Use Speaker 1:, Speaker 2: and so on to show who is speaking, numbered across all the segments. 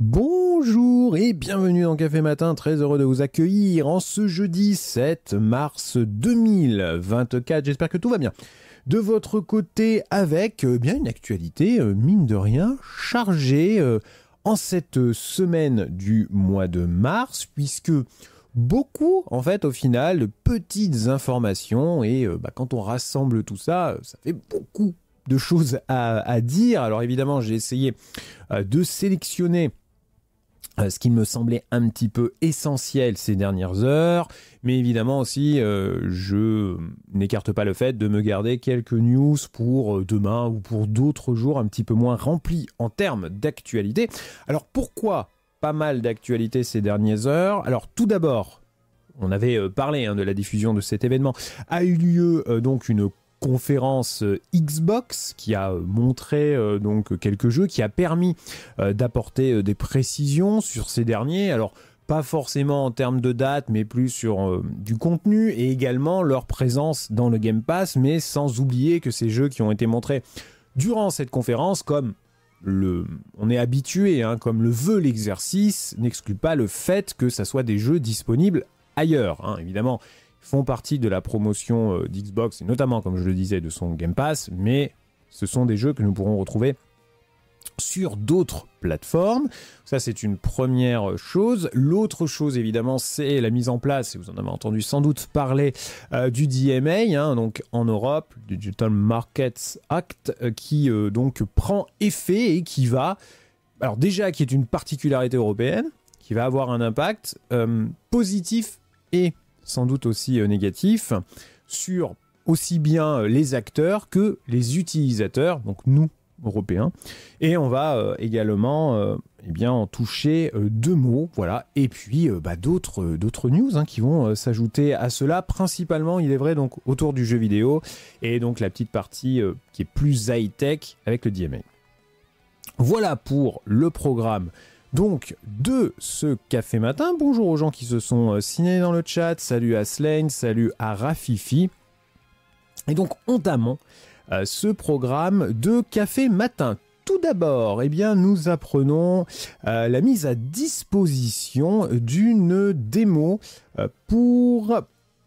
Speaker 1: Bonjour et bienvenue dans Café Matin, très heureux de vous accueillir en ce jeudi 7 mars 2024, j'espère que tout va bien. De votre côté avec euh, bien une actualité, euh, mine de rien, chargée euh, en cette semaine du mois de mars, puisque beaucoup, en fait, au final, de petites informations, et bah, quand on rassemble tout ça, ça fait beaucoup de choses à, à dire. Alors évidemment, j'ai essayé de sélectionner euh, ce qui me semblait un petit peu essentiel ces dernières heures. Mais évidemment aussi, euh, je n'écarte pas le fait de me garder quelques news pour euh, demain ou pour d'autres jours un petit peu moins remplis en termes d'actualité. Alors pourquoi pas mal d'actualité ces dernières heures Alors tout d'abord, on avait parlé hein, de la diffusion de cet événement, a eu lieu donc une conférence euh, Xbox qui a montré euh, donc quelques jeux, qui a permis euh, d'apporter des précisions sur ces derniers. Alors pas forcément en termes de date, mais plus sur du contenu et également leur présence dans le Game Pass, mais sans oublier que ces jeux qui ont été montrés durant cette conférence, comme le, on est habitué, hein, comme le veut l'exercice, n'exclut pas le fait que ça soit des jeux disponibles ailleurs. Hein. Évidemment, font partie de la promotion euh, d'Xbox, et notamment, comme je le disais, de son Game Pass, mais ce sont des jeux que nous pourrons retrouver sur d'autres plateformes. Ça, c'est une première chose. L'autre chose, évidemment, c'est la mise en place, et vous en avez entendu sans doute parler, euh, du DMA, hein, donc en Europe, du Digital Markets Act, euh, qui donc prend effet et qui va, alors déjà, qui est une particularité européenne, qui va avoir un impact positif et sans doute aussi euh, négatif sur aussi bien euh, les acteurs que les utilisateurs, donc nous, Européens. Et on va euh, également eh bien, en toucher deux mots, voilà, et puis bah, d'autres, d'autres news hein, qui vont s'ajouter à cela, principalement, il est vrai, donc autour du jeu vidéo, et donc la petite partie qui est plus high-tech avec le DMA. Voilà pour le programme donc de ce café matin. Bonjour aux gens qui se sont euh, signés dans le chat. Salut à Slane, salut à Rafifi. Et donc entamons euh, ce programme de café matin. Tout d'abord, eh bien, nous apprenons euh, la mise à disposition d'une démo pour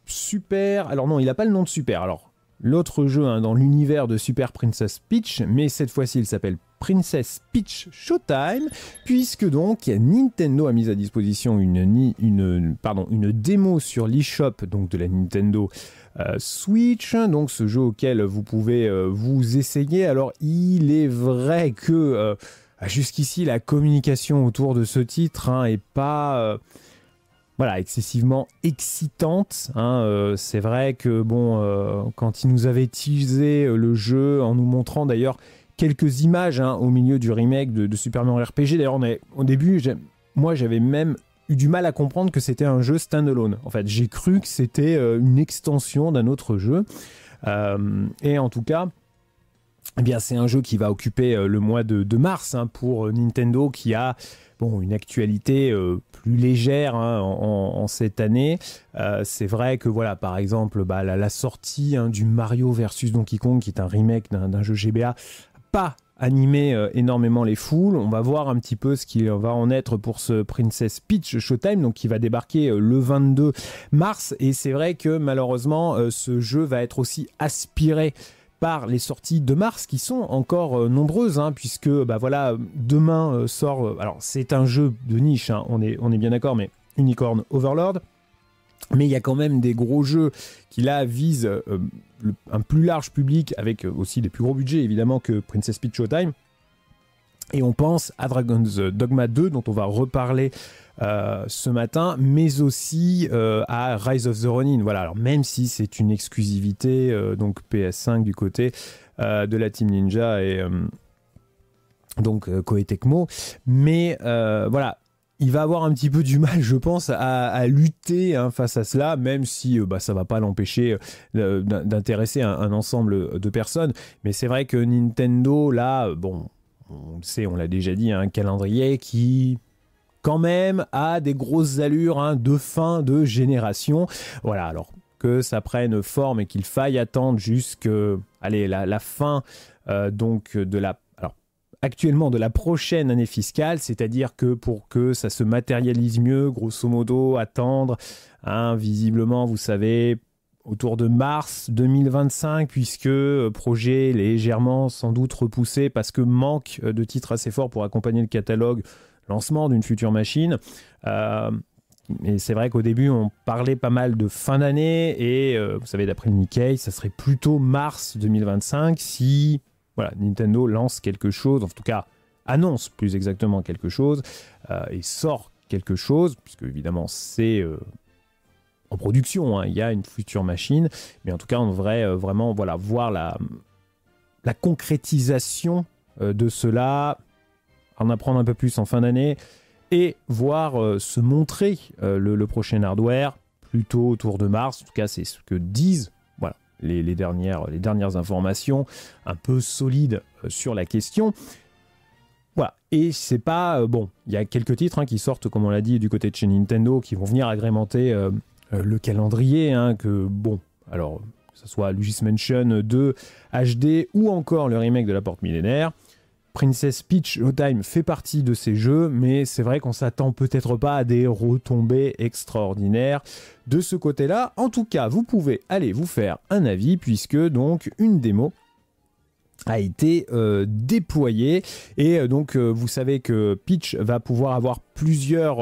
Speaker 1: Super. Alors non, il n'a pas le nom de Super. Alors l'autre jeu hein, dans l'univers de Super Princess Peach, mais cette fois-ci il s'appelle Princess Peach Showtime, puisque donc Nintendo a mis à disposition une, une, pardon, une démo sur l'eShop donc de la Nintendo euh, Switch, donc ce jeu auquel vous pouvez euh, vous essayer. Alors il est vrai que euh, jusqu'ici la communication autour de ce titre n'est hein, est pas voilà, excessivement excitante. Hein. c'est vrai que bon, quand il nous avait teasé le jeu en nous montrant d'ailleurs quelques images hein, au milieu du remake de, de Mario RPG. D'ailleurs, au début, moi j'avais même eu du mal à comprendre que c'était un jeu standalone. En fait, j'ai cru que c'était euh, une extension d'un autre jeu. Euh, et en tout cas, eh bien, c'est un jeu qui va occuper euh, le mois de, mars hein, pour Nintendo qui a bon, une actualité plus légère hein, en, cette année. c'est vrai que voilà, par exemple, bah, la, sortie du Mario versus Donkey Kong, qui est un remake d'un jeu GBA, pas animé euh, énormément les foules. On va voir un petit peu ce qu'il va en être pour ce Princess Peach Showtime, donc qui va débarquer euh, le 22 mars. Et c'est vrai que malheureusement, euh, ce jeu va être aussi aspiré par les sorties de mars qui sont encore nombreuses hein, puisque bah voilà demain sort alors c'est un jeu de niche hein, on est on est bien d'accord mais Unicorn Overlord mais il y a quand même des gros jeux qui là visent euh, un plus large public avec euh, aussi des plus gros budgets évidemment que Princess Peach Showtime. Et on pense à Dragon's Dogma 2 dont on va reparler euh, ce matin, mais aussi à Rise of the Ronin. Voilà, alors même si c'est une exclusivité, donc PS5 du côté de la Team Ninja et donc Koei Tecmo, mais voilà, il va avoir un petit peu du mal, je pense, à, lutter hein, face à cela, même si euh, bah, ça va pas l'empêcher euh, d'intéresser un, ensemble de personnes. Mais c'est vrai que Nintendo, là, bon, on sait, on l'a déjà dit, un calendrier qui quand même a des grosses allures hein, de fin de génération. Voilà, alors que ça prenne forme et qu'il faille attendre jusque, la, fin euh, donc de la actuellement de la prochaine année fiscale, c'est-à-dire que pour que ça se matérialise mieux, grosso modo, attendre, hein, visiblement, vous savez, autour de mars 2025, puisque euh, projet légèrement sans doute repoussé parce que manque euh, de titres assez forts pour accompagner le catalogue lancement d'une future machine. Mais euh, et c'est vrai qu'au début, on parlait pas mal de fin d'année, et vous savez, d'après le Nikkei, ça serait plutôt mars 2025 si voilà, Nintendo lance quelque chose, en tout cas annonce plus exactement quelque chose, euh, et sort quelque chose, puisque évidemment c'est euh, en production, hein, il y a une future machine, mais en tout cas on devrait euh, vraiment voilà, voir la, la concrétisation de cela, en apprendre un peu plus en fin d'année, et voir se montrer le, le prochain hardware plutôt autour de mars, en tout cas c'est ce que disent les, dernières, les dernières informations un peu solides euh, sur la question. Voilà. Et c'est pas. Euh, bon, il y a quelques titres hein, qui sortent, comme on l'a dit, du côté de chez Nintendo, qui vont venir agrémenter euh, le calendrier. Hein, que, bon, alors, que ce soit Luigi's Mansion 2 HD ou encore le remake de la Porte Millénaire. Princess Peach No Time fait partie de ces jeux, mais c'est vrai qu'on s'attend peut-être pas à des retombées extraordinaires de ce côté-là. En tout cas, vous pouvez aller vous faire un avis puisque donc une démo a été euh, déployé et euh, donc euh, vous savez que Peach va pouvoir avoir plusieurs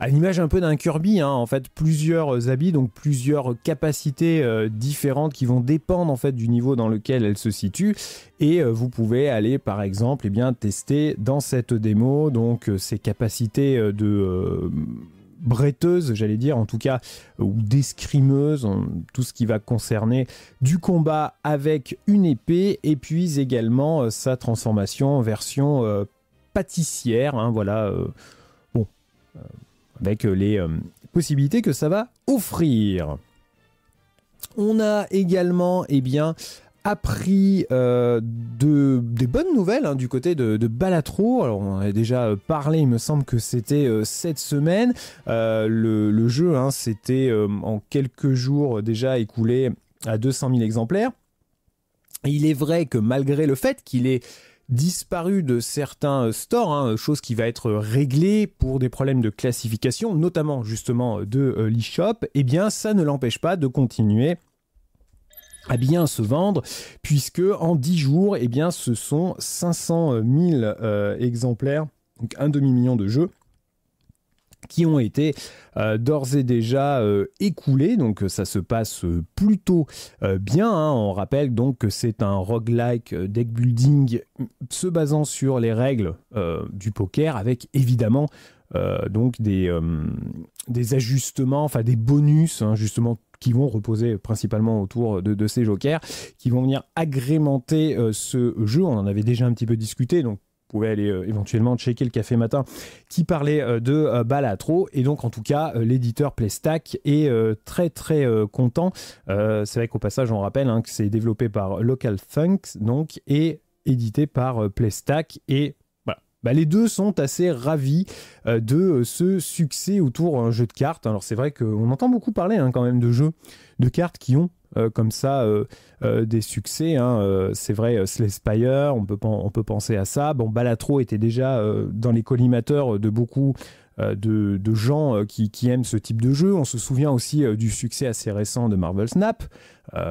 Speaker 1: à l'image un peu d'un Kirby hein, en fait plusieurs habits donc plusieurs capacités différentes qui vont dépendre en fait du niveau dans lequel elle se situe et vous pouvez aller par exemple et eh bien tester dans cette démo donc ses capacités de bretteuse, j'allais dire, en tout cas, euh, ou d'escrimeuse, tout ce qui va concerner du combat avec une épée, et puis également euh, sa transformation en version euh, pâtissière, hein, voilà, bon, avec les possibilités que ça va offrir. On a également, eh bien, appris euh, de, des bonnes nouvelles hein, du côté de, Balatro. Alors, on en a déjà euh, parlé, il me semble que c'était euh, cette semaine. le, jeu s'était hein, en quelques jours déjà écoulé à 200 000 exemplaires. il est vrai que malgré le fait qu'il ait disparu de certains stores, hein, chose qui va être réglée pour des problèmes de classification, notamment justement de l'eShop, eh bien ça ne l'empêche pas de continuer bien se vendre, puisque en 10 jours, et eh bien, ce sont 500 000 euh, exemplaires, donc un demi-million de jeux qui ont été euh, d'ores et déjà euh, écoulés, donc ça se passe plutôt bien. Hein. On rappelle donc que c'est un roguelike deck building mm, se basant sur les règles du poker, avec évidemment donc des, des ajustements, enfin des bonus, hein, justement qui vont reposer principalement autour de, ces jokers, qui vont venir agrémenter euh, ce jeu. On en avait déjà un petit peu discuté, donc vous pouvez aller euh, éventuellement checker le café matin qui parlait euh, de Balatro et donc en tout cas l'éditeur Playstack est très très content c'est vrai qu'au passage on rappelle hein, que c'est développé par Local Funks donc et édité par Playstack et bah, les deux sont assez ravis euh, de euh, ce succès autour d'un jeu de cartes. Alors c'est vrai qu'on entend beaucoup parler hein, quand même de jeux de cartes qui ont euh, comme ça des succès. Hein. c'est vrai, Slay Spire, on peut, on peut penser à ça. Bon, Balatro était déjà dans les collimateurs de beaucoup euh, de, gens euh, qui, aiment ce type de jeu. On se souvient aussi euh, du succès assez récent de Marvel Snap,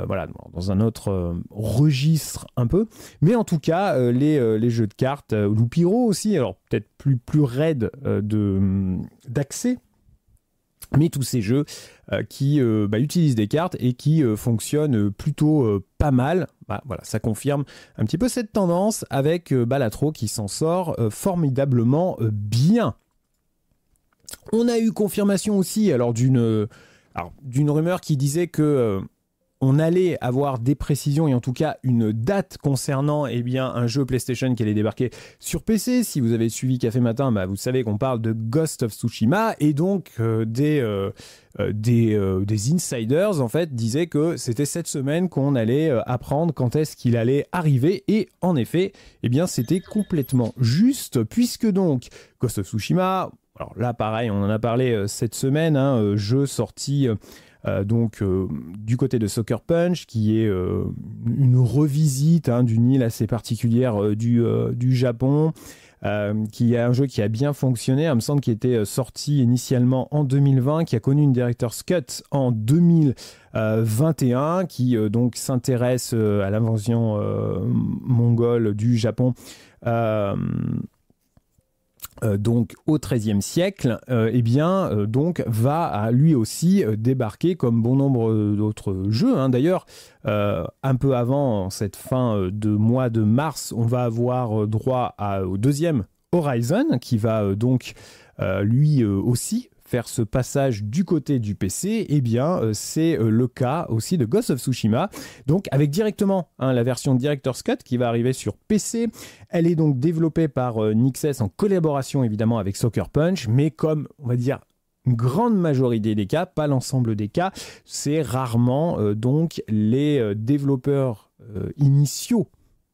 Speaker 1: voilà, dans un autre registre un peu. Mais en tout cas, les, jeux de cartes, Loupiro aussi, alors peut-être plus, plus raide hum, d'accès, mais tous ces jeux qui bah, utilisent des cartes et qui fonctionnent plutôt pas mal. Bah, voilà, ça confirme un petit peu cette tendance avec Balatro qui s'en sort formidablement bien. On a eu confirmation aussi alors d'une euh, d'une rumeur qui disait que euh, on allait avoir des précisions et en tout cas une date concernant eh bien, un jeu PlayStation qui allait débarquer sur PC. Si vous avez suivi Café Matin, bah, vous savez qu'on parle de Ghost of Tsushima et donc euh, des, des, insiders en fait disaient que c'était cette semaine qu'on allait apprendre quand est-ce qu'il allait arriver et en effet, eh bien c'était complètement juste puisque donc Ghost of Tsushima, alors là, pareil, on en a parlé euh, cette semaine, hein, euh, jeu sorti euh, donc du côté de Soccer Punch, qui est une revisite hein, d'une île assez particulière du, Japon, qui est un jeu qui a bien fonctionné, à hein, me semble, qui était sorti initialement en 2020, qui a connu une director's cut en 2021, qui donc s'intéresse à l'invention mongole du Japon. Euh, donc au XIIIe siècle, euh, eh bien, euh, donc va lui aussi débarquer comme bon nombre d'autres jeux. Hein, d'ailleurs, un peu avant cette fin de mois de mars, on va avoir droit au deuxième Horizon qui va donc lui aussi faire ce passage du côté du PC, eh bien euh, c'est euh, le cas aussi de Ghost of Tsushima. Donc avec directement hein, la version Director's Cut qui va arriver sur PC. Elle est donc développée par euh, Nixs en collaboration évidemment avec Soccer Punch, mais comme on va dire une grande majorité des cas, pas l'ensemble des cas, c'est rarement donc les développeurs initiaux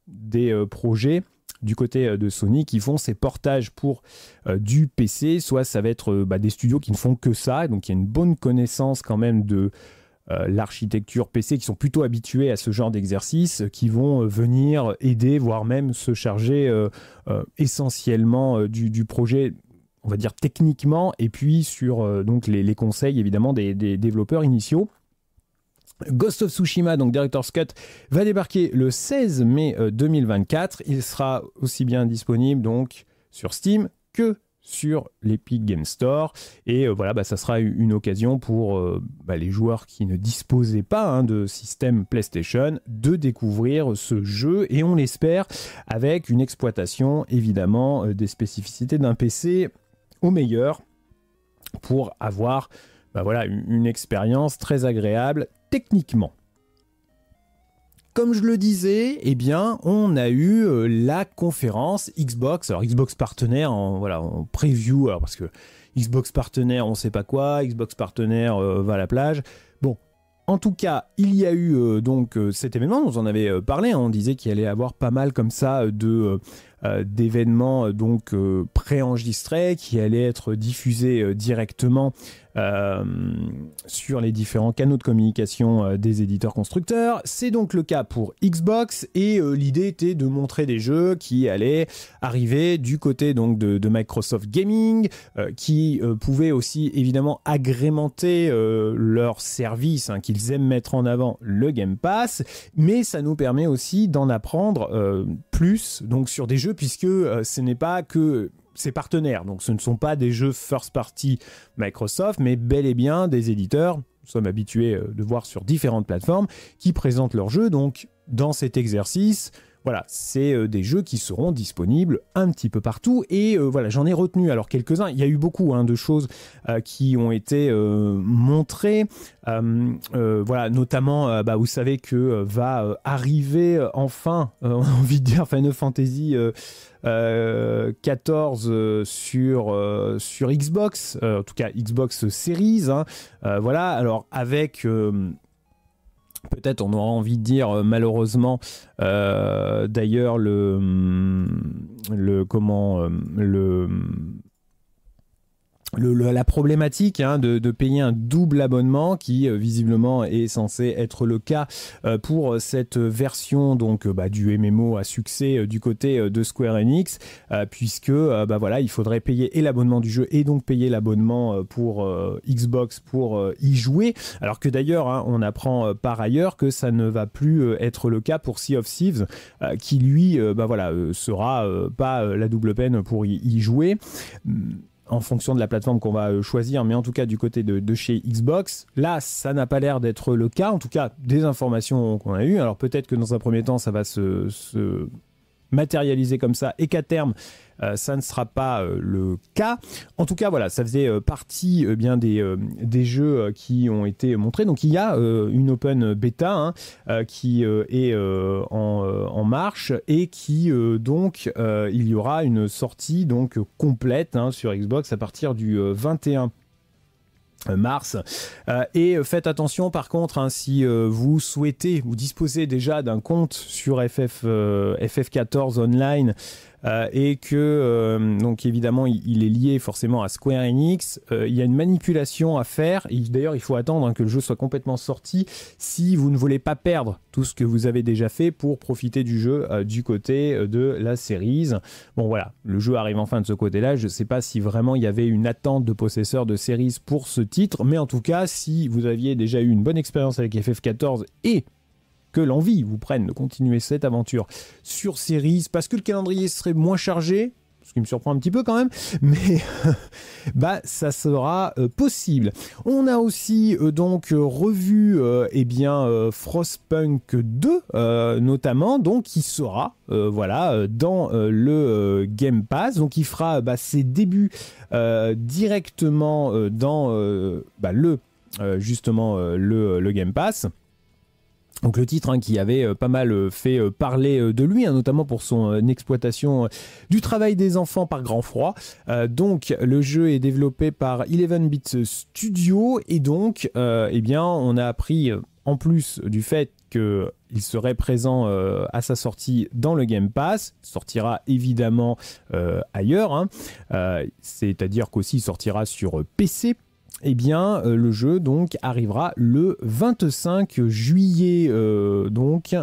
Speaker 1: des projets du côté euh, de Sony qui font ces portages pour euh, du PC, soit ça va être euh, bah, des studios qui ne font que ça, donc il y a une bonne connaissance quand même de l'architecture PC qui sont plutôt habitués à ce genre d'exercice, qui vont venir aider, voire même se charger essentiellement du, projet on va dire techniquement, et puis sur donc les, conseils évidemment des développeurs initiaux. Ghost of Tsushima, donc Director's Cut, va débarquer le 16 mai 2024. Euh, Il sera aussi bien disponible donc sur Steam que sur l'Epic Game Store. Et euh, voilà, bah, ça sera une occasion pour euh, bah, les joueurs qui ne disposaient pas hein, de système PlayStation de découvrir ce jeu, et on l'espère, avec une exploitation évidemment des spécificités d'un PC au meilleur pour avoir bah, voilà, une expérience très agréable, techniquement. Comme je le disais, eh bien, on a eu euh, la conférence Xbox, alors Xbox partenaire, en, voilà, preview, parce que Xbox partenaire, on sait pas quoi, Xbox partenaire euh, va à la plage. Bon, en tout cas, il y a eu euh, donc cet événement, on en avait parlé, hein. on disait qu'il allait avoir pas mal comme ça de euh, d'événements euh, donc euh, préenregistrés qui allaient être diffusés directement sur les différents canaux de communication des éditeurs constructeurs. C'est donc le cas pour Xbox et l'idée était de montrer des jeux qui allaient arriver du côté donc de, Microsoft Gaming, qui pouvaient aussi évidemment agrémenter leur service hein, qu'ils aiment mettre en avant, le Game Pass, mais ça nous permet aussi d'en apprendre plus donc sur des jeux puisque euh, ce n'est pas que ses partenaires. Donc ce ne sont pas des jeux first party Microsoft, mais bel et bien des éditeurs, nous sommes habitués euh, de voir sur différentes plateformes, qui présentent leurs jeux. Donc dans cet exercice, voilà, c'est euh, des jeux qui seront disponibles un petit peu partout. Et euh, voilà, j'en ai retenu alors quelques-uns. Il y a eu beaucoup hein, de choses euh, qui ont été montrées. voilà, notamment, bah, vous savez que va arriver enfin, on a envie de dire Final Fantasy. XIV 14 sur, sur Xbox, en tout cas Xbox Series. Hein. voilà, alors avec peut-être on aura envie de dire euh, malheureusement euh, d'ailleurs le hum, le comment euh, le hum, la problématique hein, de, de, payer un double abonnement qui euh, visiblement est censé être le cas euh, pour cette version donc euh, bah, du MMO à succès du côté de Square Enix puisque bah, voilà il faudrait payer et l'abonnement du jeu et donc payer l'abonnement pour Xbox pour y jouer alors que d'ailleurs hein, on apprend par ailleurs que ça ne va plus être le cas pour Sea of Thieves qui lui bah, voilà sera pas la double peine pour y, y jouer en fonction de la plateforme qu'on va euh, choisir, mais en tout cas du côté de, chez Xbox. Là, ça n'a pas l'air d'être le cas, en tout cas des informations qu'on a eues. Alors peut-être que dans un premier temps, ça va se, se matérialiser comme ça et qu'à terme, euh, ça ne sera pas euh, le cas. En tout cas, voilà, ça faisait euh, partie bien des, jeux qui ont été montrés. Donc il y a une open bêta hein, qui est en, marche et qui donc il y aura une sortie donc complète hein, sur Xbox à partir du 21 mars. et faites attention par contre, hein, si vous souhaitez, ou disposez déjà d'un compte sur FF, FF14 Online, euh, et que euh, donc évidemment il, est lié forcément à Square Enix. Euh, il y a une manipulation à faire. D'ailleurs, il faut attendre hein, que le jeu soit complètement sorti si vous ne voulez pas perdre tout ce que vous avez déjà fait pour profiter du jeu du côté de la série. Bon voilà, le jeu arrive enfin de ce côté-là. Je ne sais pas si vraiment il y avait une attente de possesseur de séries pour ce titre, mais en tout cas, si vous aviez déjà eu une bonne expérience avec FF14 et que l'envie vous prenne de continuer cette aventure sur Series, parce que le calendrier serait moins chargé, ce qui me surprend un petit peu quand même, mais bah ça sera euh, possible. On a aussi euh, donc euh, revu eh bien Frostpunk 2 notamment, donc qui sera voilà dans le Game Pass, donc il fera bah, ses débuts directement dans bah, le justement le Game Pass. Donc le titre hein, qui avait euh, pas mal euh, fait euh, parler de lui, hein, notamment pour son exploitation du travail des enfants par grand froid. donc le jeu est développé par 11-bit Studio et donc eh bien on a appris en plus du fait qu'il serait présent à sa sortie dans le Game Pass, sortira évidemment ailleurs, hein. c'est-à-dire qu'aussi il sortira sur PC, eh bien, euh, le jeu donc arrivera le 25 juillet euh, donc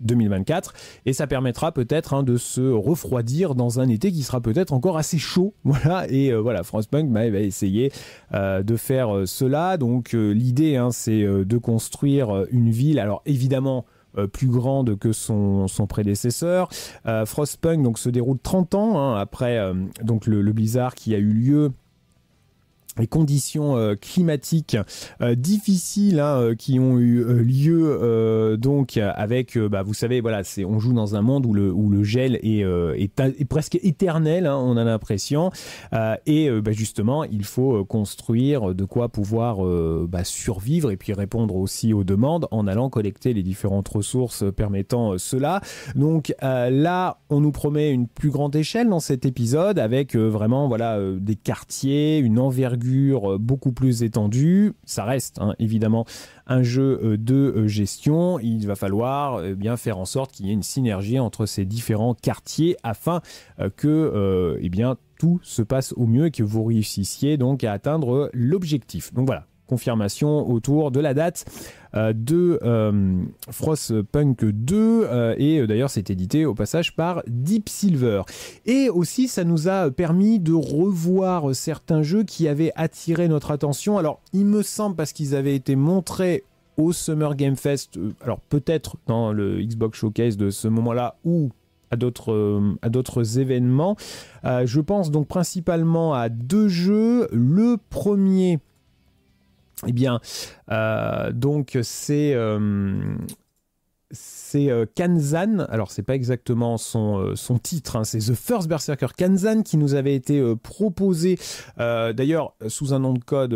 Speaker 1: 2024 et ça permettra peut-être hein, de se refroidir dans un été qui sera peut-être encore assez chaud voilà et euh, voilà Frostpunk bah, va essayer de faire cela donc l'idée hein, c'est de construire une ville alors évidemment plus grande que son, prédécesseur. Frostpunk donc se déroule 30 ans hein, après donc le, blizzard qui a eu lieu les conditions euh, climatiques euh, difficiles hein, euh, qui ont eu lieu donc avec bah, vous savez voilà c'est on joue dans un monde où le où le gel est, est, presque éternel hein, on a l'impression et bah, justement il faut construire de quoi pouvoir bah, survivre et puis répondre aussi aux demandes en allant collecter les différentes ressources permettant cela donc là on nous promet une plus grande échelle dans cet épisode avec vraiment voilà des quartiers une envergure euh, beaucoup plus étendue. Ça reste hein, évidemment un jeu euh, de euh, gestion. Il va falloir bien faire en sorte qu'il y ait une synergie entre ces différents quartiers afin que eh bien tout se passe au mieux et que vous réussissiez donc à atteindre l'objectif. Donc voilà, confirmation autour de la date euh, de euh, Frostpunk 2 euh, et d'ailleurs c'est édité au passage par Deep Silver. Et aussi ça nous a permis de revoir certains jeux qui avaient attiré notre attention. Alors il me semble parce qu'ils avaient été montrés au Summer Game Fest, alors peut-être dans le Xbox Showcase de ce moment-là ou à d'autres à d'autres événements. je pense donc principalement à deux jeux. Le premier eh bien, euh, donc c'est euh, c'est euh, Kanzan. Alors, c'est pas exactement son, euh, son titre, hein, c'est The First Berserker Kanzan qui nous avait été euh, proposé, d'ailleurs, sous un nom de code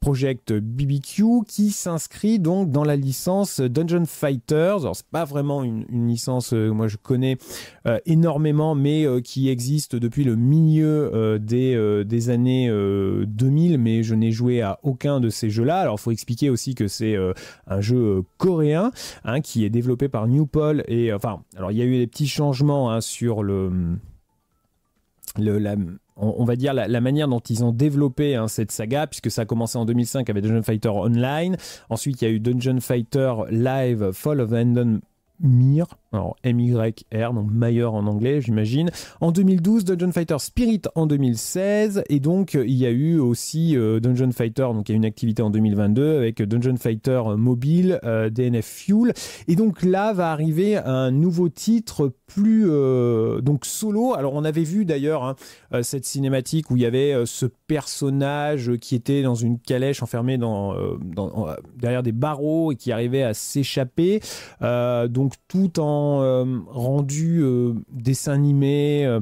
Speaker 1: Project BBQ, qui s'inscrit donc dans la licence Dungeon Fighters. Alors, c'est pas vraiment une, licence que moi je connais énormément, mais qui existe depuis le milieu des, années 2000, mais je n'ai joué à aucun de ces jeux-là. Alors, il faut expliquer aussi que c'est un jeu coréen hein, qui est développé par Newpol. Et euh, enfin, alors il y a eu des petits changements hein, sur le, le la, on, va dire la, manière dont ils ont développé hein, cette saga, puisque ça a commencé en 2005 avec Dungeon Fighter Online. Ensuite, il y a eu Dungeon Fighter Live Fall of Endon Mir, alors M-Y-R, donc Mayer en anglais, j'imagine. En 2012, Dungeon Fighter Spirit en 2016, et donc euh, il y a eu aussi euh, Dungeon Fighter, donc il y a une activité en 2022 avec Dungeon Fighter mobile, euh, DNF Fuel, et donc là va arriver un nouveau titre plus donc solo. Alors on avait vu d'ailleurs hein, cette cinématique où il y avait ce personnage qui était dans une calèche enfermée dans derrière des barreaux et qui arrivait à s'échapper. donc tout en euh, rendu euh, dessin animé,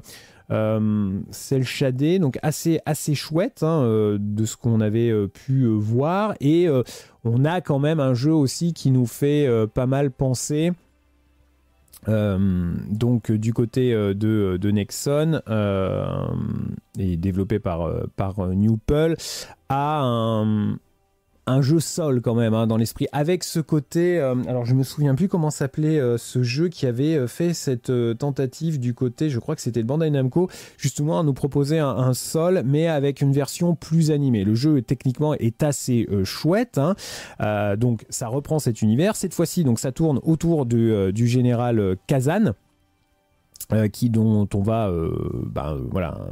Speaker 1: euh, cel shadé, donc assez, assez chouette hein, de ce qu'on avait pu voir. Et on a quand même un jeu aussi qui nous fait pas mal penser. donc du côté de, Nexon et développé par, par à un, un jeu sol quand même hein, dans l'esprit, avec ce côté. Euh, alors je me souviens plus comment s'appelait euh, ce jeu qui avait euh, fait cette tentative du côté, je crois que c'était de Bandai Namco, justement à nous proposer un, sol, mais avec une version plus animée. Le jeu techniquement est assez chouette, hein. donc ça reprend cet univers. Cette fois-ci, donc ça tourne autour du, général Kazan. qui dont on va ben, voilà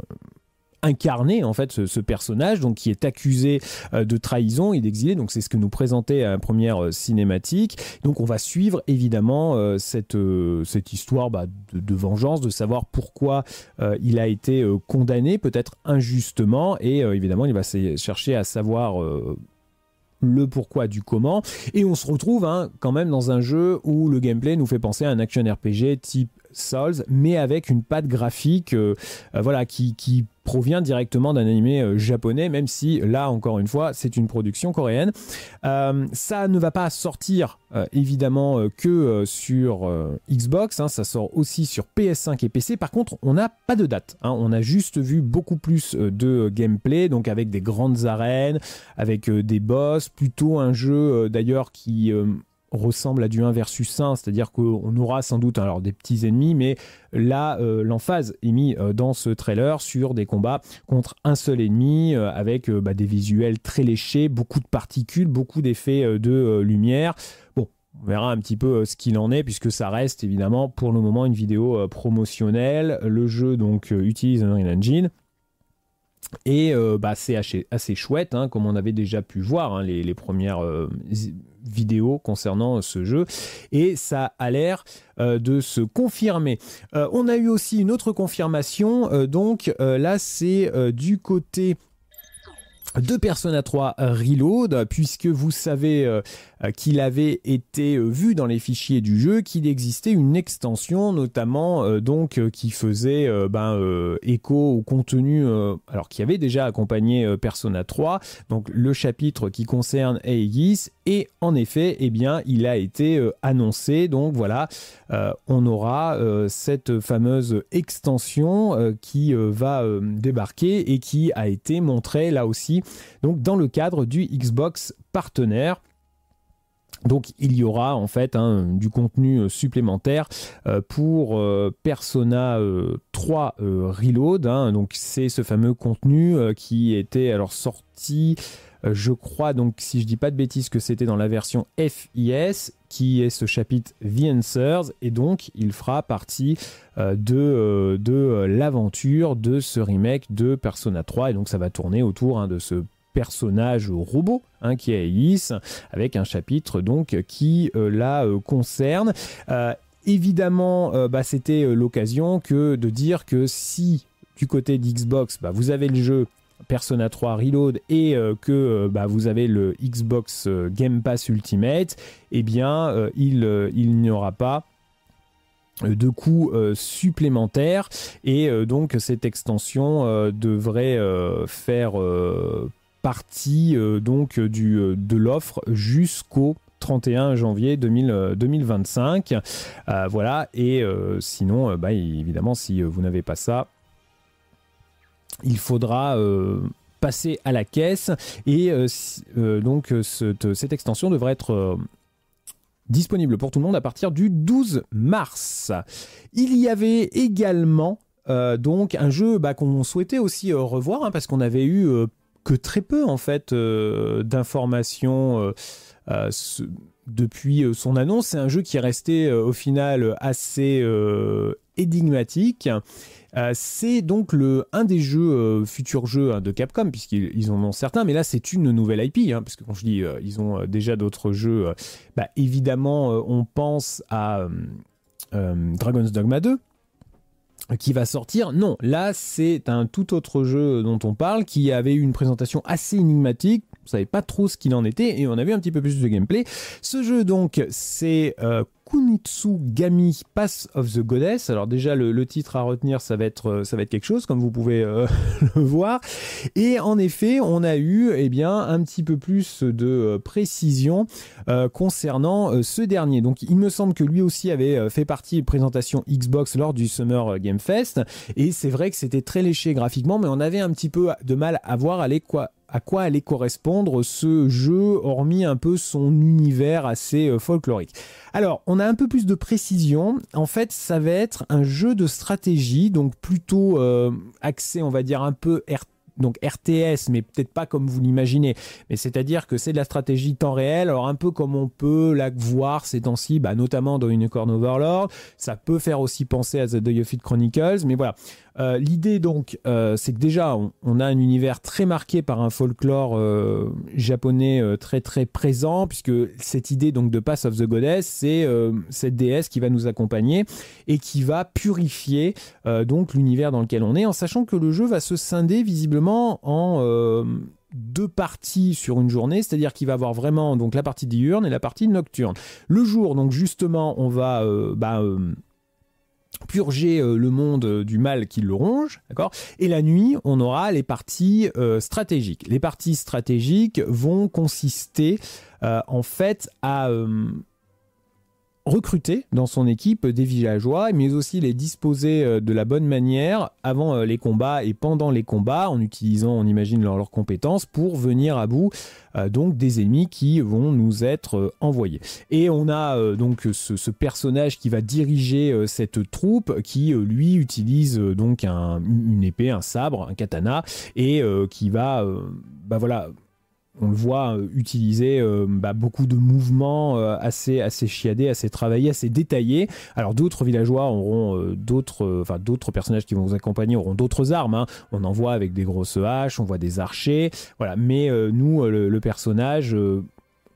Speaker 1: incarner en fait ce, personnage donc qui est accusé euh, de trahison et d'exilé. Donc c'est ce que nous présentait la euh, première euh, cinématique. Donc on va suivre évidemment cette cette histoire bah, de, vengeance, de savoir pourquoi il a été condamné peut-être injustement et évidemment il va chercher à savoir le pourquoi du comment. Et on se retrouve hein, quand même dans un jeu où le gameplay nous fait penser à un action RPG type Souls, mais avec une patte graphique euh, euh, voilà, qui, provient directement d'un animé euh, japonais, même si là, encore une fois, c'est une production coréenne. ça ne va pas sortir évidemment que sur Xbox, hein, ça sort aussi sur PS5 et PC. Par contre, on n'a pas de date, hein. on a juste vu beaucoup plus de gameplay, donc avec des grandes arènes, avec des boss, plutôt un jeu d'ailleurs qui ressemble à du 1 versus 1, c'est-à-dire qu'on aura sans doute alors des petits ennemis, mais là euh, l'emphase est mise euh, dans ce trailer sur des combats contre un seul ennemi euh, avec bah, des visuels très léchés, beaucoup de particules, beaucoup d'effets de lumière. Bon, on verra un petit peu ce qu'il en est, puisque ça reste évidemment pour le moment une vidéo promotionnelle. Le jeu donc utilise un Engine. Et euh, bah, c'est assez, chouette, hein, comme on avait déjà pu voir hein, les, premières euh, vidéos concernant euh, ce jeu. Et ça a l'air de se confirmer. on a eu aussi une autre confirmation, donc là c'est du côté de Persona 3 Reload, puisque vous savez euh, qu'il avait été euh, vu dans les fichiers du jeu qu'il existait une extension notamment euh, donc qui faisait ben, écho au contenu alors qui avait déjà accompagné Persona 3 donc le chapitre qui concerne Aegis et en effet eh bien il a été annoncé donc voilà on aura cette fameuse extension qui va débarquer et qui a été montrée là aussi donc dans le cadre du Xbox partenaire donc il y aura en fait hein, du contenu euh, supplémentaire euh, pour euh, Persona 3 Reload. Hein. donc c'est ce fameux contenu qui était alors sorti, je crois donc si je dis pas de bêtises que c'était dans la version FIS qui est ce chapitre The Answers et donc il fera partie de, de l'aventure de ce remake de Persona 3 et donc ça va tourner autour hein, de ce personnage robot hein, qui est Alice, avec un chapitre donc qui euh, la euh, concerne euh, évidemment, bah, c'était l'occasion que de dire que si du côté d'Xbox, bah, vous avez le jeu Persona 3 Reload et que bah, vous avez le Xbox Game Pass Ultimate, et eh bien, il, il n'y aura pas de coûts supplémentaires et donc cette extension devrait faire partie euh, donc euh, du, euh, de l'offre jusqu'au 31 janvier 2025. voilà, et sinon, bah, évidemment, si vous n'avez pas ça, il faudra passer à la caisse. Et donc, cette, extension devrait être disponible pour tout le monde à partir du 12 mars. Il y avait également... donc un jeu bah, qu'on souhaitait aussi revoir hein, parce qu'on avait eu que très peu en fait euh, d'informations euh, euh, depuis son annonce. C'est un jeu qui est resté au final assez énigmatique. c'est donc le, un des jeux, futurs jeux hein, de Capcom, puisqu'ils en ont certains, mais là c'est une nouvelle IP, hein, quand je dis ils ont déjà d'autres jeux, bah, évidemment on pense à Dragon's Dogma 2, qui va sortir. Non, là c'est un tout autre jeu dont on parle, qui avait eu une présentation assez énigmatique, on savait pas trop ce qu'il en était et on a vu un petit peu plus de gameplay. Ce jeu donc c'est Kunitsugami euh, Kunitsu Gami Pass of the Goddess. Alors déjà le, titre à retenir ça va être euh, ça va être quelque chose comme vous pouvez euh, le voir. Et en effet on a eu eh bien un petit peu plus de précision concernant ce dernier. Donc il me semble que lui aussi avait fait partie des présentation Xbox lors du Summer Game Fest et c'est vrai que c'était très léché graphiquement mais on avait un petit peu de mal à voir à quoi à quoi allait correspondre ce jeu, hormis un peu son univers assez euh, folklorique. Alors, on a un peu plus de précision. En fait, ça va être un jeu de stratégie, donc plutôt euh, axé, on va dire, un peu RT donc RTS, mais peut-être pas comme vous l'imaginez. Mais c'est-à-dire que c'est de la stratégie temps réel, alors un peu comme on peut la voir ces temps-ci, bah, notamment dans Unicorn Overlord. Ça peut faire aussi penser à The It Chronicles, mais voilà. Euh, l'idée donc, euh, c'est que déjà, on, a un univers très marqué par un folklore euh, japonais très très présent, puisque cette idée donc de Pass of the Goddess, c'est cette déesse qui va nous accompagner et qui va purifier donc l'univers dans lequel on est, en sachant que le jeu va se scinder visiblement en euh, deux parties sur une journée, c'est-à-dire qu'il va avoir vraiment donc la partie diurne et la partie nocturne. Le jour, donc justement, on va euh, bah, euh, purger le monde du mal qui le ronge, d'accord Et la nuit, on aura les parties stratégiques. Les parties stratégiques vont consister en fait à recruter dans son équipe des villageois, mais aussi les disposer euh, de la bonne manière avant euh, les combats et pendant les combats, en utilisant, on imagine, leurs compétences pour venir à bout euh, donc des ennemis qui vont nous être envoyés. Et on a donc ce, personnage qui va diriger cette troupe, qui lui utilise donc une épée, un sabre, un katana, et qui va, bah voilà on le voit euh, utiliser euh, bah, beaucoup de mouvements euh, assez, assez chiadés, assez travaillés, assez détaillés. Alors d'autres villageois auront d'autres, enfin d'autres personnages qui vont vous accompagner auront d'autres armes. Hein. On en voit avec des grosses haches, on voit des archers, voilà. Mais nous, le, personnage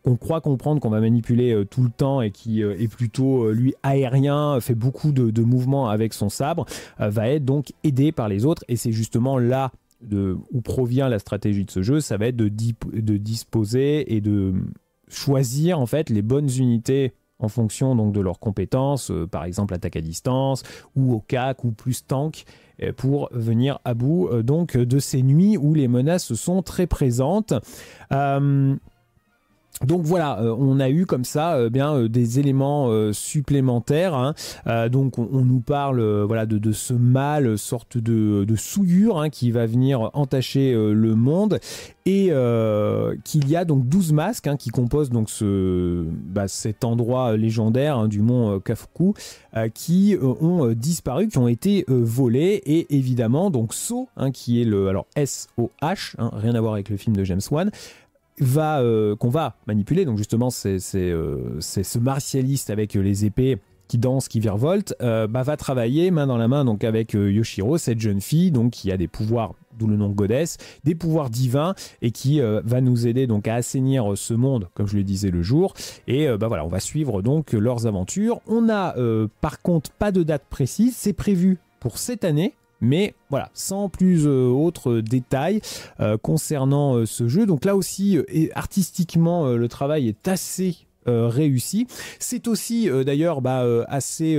Speaker 1: qu'on croit comprendre qu'on va manipuler tout le temps et qui est plutôt lui aérien, fait beaucoup de, de mouvements avec son sabre, va être donc aidé par les autres et c'est justement là de, où provient la stratégie de ce jeu, ça va être de, disposer et de choisir en fait les bonnes unités en fonction donc de leurs compétences, euh, par exemple attaque à distance ou au cac ou plus tank euh, pour venir à bout euh, donc de ces nuits où les menaces sont très présentes donc voilà, euh, on a eu comme ça euh, bien euh, des éléments supplémentaires. Hein. donc on, nous parle voilà de, ce mal, sorte de, souillure hein, qui va venir entacher le monde et qu'il y a donc 12 masques hein, qui composent donc ce bah, cet endroit légendaire du mont Kafuku qui ont disparu, qui ont été volés et évidemment donc So qui est le alors S O H, rien à voir avec le film de James Wan, va euh, qu'on va manipuler. Donc justement, c'est euh, ce martialiste avec euh, les épées qui danse, qui virevolte, bah, va travailler main dans la main donc avec Yoshiro, cette jeune fille donc qui a des pouvoirs d'où le nom de Goddess, des pouvoirs divins et qui va nous aider donc à assainir ce monde, comme je le disais le jour. Et bah voilà, on va suivre donc leurs aventures. On a par contre pas de date précise, c'est prévu pour cette année. Mais voilà, sans plus d'autres euh, détails euh, concernant euh, ce jeu. Donc là aussi, artistiquement, le travail est assez réussi. C'est aussi d'ailleurs bah, assez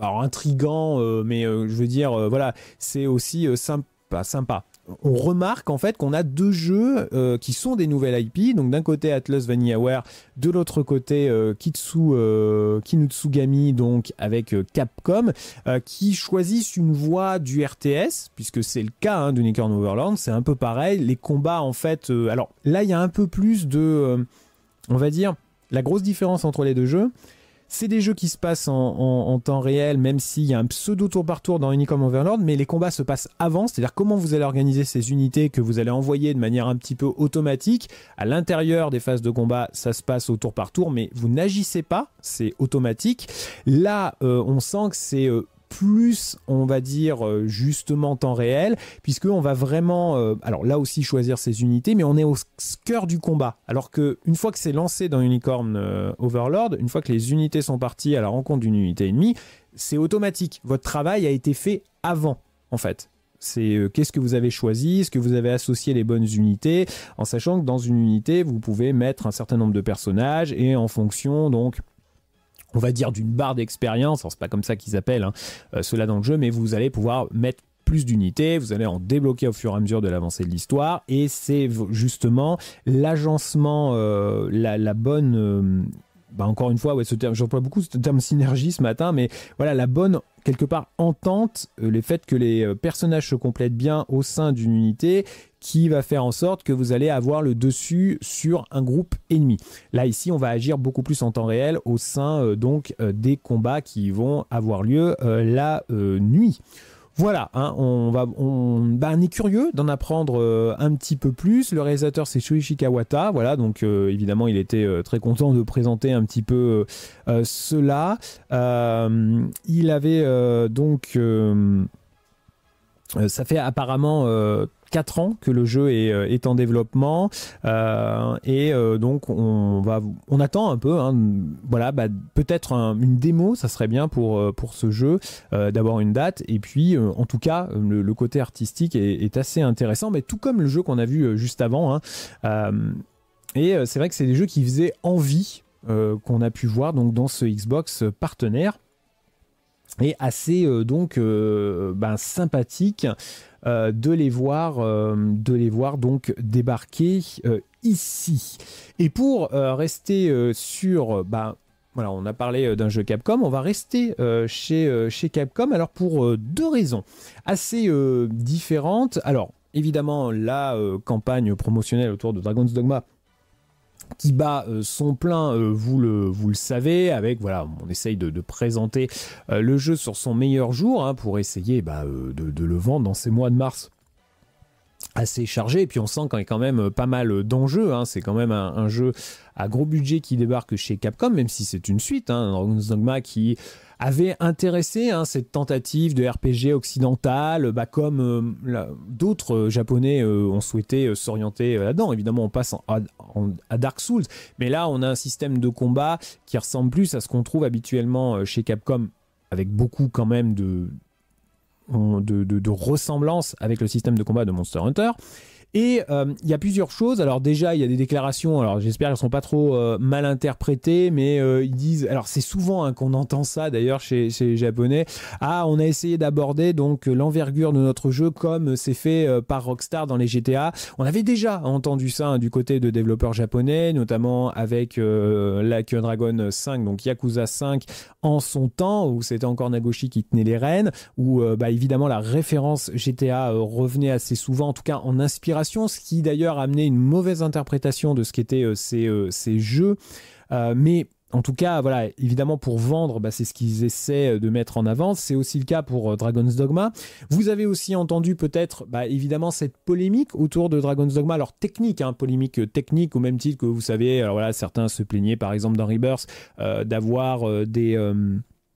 Speaker 1: intrigant, mais je veux dire, voilà, c'est aussi sympa on remarque en fait qu'on a deux jeux euh, qui sont des nouvelles IP. Donc d'un côté Atlas VanillaWare, de l'autre côté euh, Kitsu euh, Kinutsugami donc avec Capcom qui choisissent une voie du RTS puisque c'est le cas hein, de d'Unicorn Overland. C'est un peu pareil. Les combats en fait. alors là il y a un peu plus de, on va dire, la grosse différence entre les deux jeux c'est des jeux qui se passent en, temps réel, même s'il y a un pseudo tour par tour dans Unicom Overlord, mais les combats se passent avant, c'est-à-dire comment vous allez organiser ces unités que vous allez envoyer de manière un petit peu automatique. À l'intérieur des phases de combat, ça se passe au tour par tour, mais vous n'agissez pas, c'est automatique. Là, euh, on sent que c'est euh, plus, on va dire, euh, justement temps réel, puisque on va vraiment, euh, alors là aussi choisir ses unités, mais on est au cœur du combat. Alors que une fois que c'est lancé dans Unicorn euh, Overlord, une fois que les unités sont parties à la rencontre d'une unité ennemie, c'est automatique. Votre travail a été fait avant, en fait. C'est qu'est-ce que vous avez choisi, est-ce que vous avez associé les bonnes unités, en sachant que dans une unité, vous pouvez mettre un certain nombre de personnages et en fonction donc on va dire d'une barre d'expérience, c'est pas comme ça qu'ils appellent hein, euh, cela dans le jeu, mais vous allez pouvoir mettre plus d'unités, vous allez en débloquer au fur et à mesure de l'avancée de l'histoire, et c'est justement l'agencement, euh, la, bonne... Euh, bah, encore une fois, ouais, ce terme, j'emploie beaucoup ce terme synergie ce matin, mais voilà, la bonne quelque part entente, le fait que les personnages se complètent bien au sein d'une unité, qui va faire en sorte que vous allez avoir le dessus sur un groupe ennemi. Là ici, on va agir beaucoup plus en temps réel au sein euh, donc euh, des combats qui vont avoir lieu euh, la nuit. Voilà, hein, on va, bah, on, est curieux d'en apprendre un petit peu plus. Le réalisateur c'est Shuichi Kawata, voilà, donc évidemment il était très content de présenter un petit peu cela. il avait donc ça fait apparemment 4 ans que le jeu est, euh, en développement euh, et euh, donc on attend un peu hein. voilà bah, peut-être une démo ça serait bien pour pour ce jeu d'avoir une date et puis en tout cas le, côté artistique est, assez intéressant mais tout comme le jeu qu'on a vu juste avant hein. et c'est vrai que c'est des jeux qui faisaient envie qu'on a pu voir donc dans ce Xbox partenaire et assez euh, donc euh, ben, sympathique euh, de les voir de les voir donc débarquer ici et pour rester sur ben, voilà, on a parlé d'un jeu Capcom, on va rester chez, chez Capcom, alors pour deux raisons assez différentes. Alors, évidemment, la campagne promotionnelle autour de Dragon's Dogma qui bat euh, son plein, euh, vous, le, vous le savez, avec, voilà, on essaye de, présenter euh, le jeu sur son meilleur jour hein, pour essayer bah, de, de le vendre dans ces mois de mars assez chargé. Et puis on sent qu'il y quand même euh, pas mal d'enjeux. Hein. C'est quand même un, jeu à gros budget qui débarque chez Capcom, même si c'est une suite. un hein. Dogma qui avait intéressé hein, cette tentative de RPG occidental, bah, comme euh, d'autres euh, japonais ont souhaité s'orienter là-dedans. Évidemment, on passe à Dark Souls, mais là, on a un système de combat qui ressemble plus à ce qu'on trouve habituellement chez Capcom, avec beaucoup quand même de de, ressemblance avec le système de combat de Monster Hunter. Et euh, il y a plusieurs choses. Alors déjà, il y a des déclarations. Alors j'espère qu'elles sont pas trop euh, mal interprétées, mais euh, ils disent. Alors c'est souvent hein, qu'on entend ça d'ailleurs chez, les Japonais. Ah, on a essayé d'aborder donc l'envergure de notre jeu comme c'est fait par Rockstar dans les GTA. On avait déjà entendu ça hein, du côté de développeurs japonais, notamment avec la Dragon 5, donc Yakuza 5 en son temps où c'était encore Nagoshi qui tenait les rênes, où bah évidemment la référence GTA revenait assez souvent, en tout cas en inspiration ce qui d'ailleurs a amené une mauvaise interprétation de ce qu'étaient euh, ces, euh, ces, jeux. Euh, mais en tout cas, voilà, évidemment pour vendre, bah, c'est ce qu'ils essaient de mettre en avant. C'est aussi le cas pour Dragon's Dogma. Vous avez aussi entendu peut-être, bah, évidemment, cette polémique autour de Dragon's Dogma. Alors technique, hein, polémique technique, au même titre que vous savez, alors voilà, certains se plaignaient par exemple dans Rebirth d'avoir des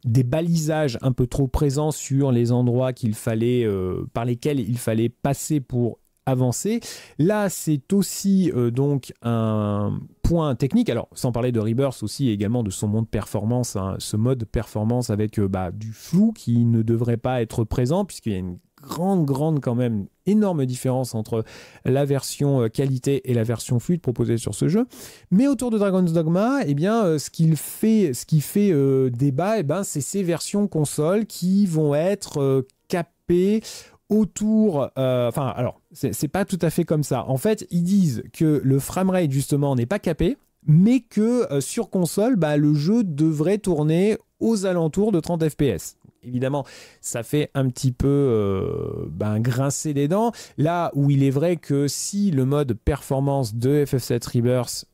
Speaker 1: des balisages un peu trop présents sur les endroits qu'il fallait, par lesquels il fallait passer pour avancé. Là, c'est aussi euh, donc un point technique. Alors, sans parler de Rebirth aussi, également de son mode performance, hein, ce mode performance avec euh, bah, du flou qui ne devrait pas être présent, puisqu'il y a une grande, grande quand même énorme différence entre la version euh, qualité et la version fluide proposée sur ce jeu. Mais autour de Dragon's Dogma, eh bien, ce qu'il fait, ce qui fait débat, eh ben, c'est ces versions console qui vont être capées autour. Euh, enfin, alors, c'est pas tout à fait comme ça. En fait, ils disent que le framerate, justement, n'est pas capé, mais que euh, sur console, bah, le jeu devrait tourner aux alentours de 30 FPS. Évidemment, ça fait un petit peu euh, ben, grincer les dents. Là où il est vrai que si le mode performance de FF7 Rebirth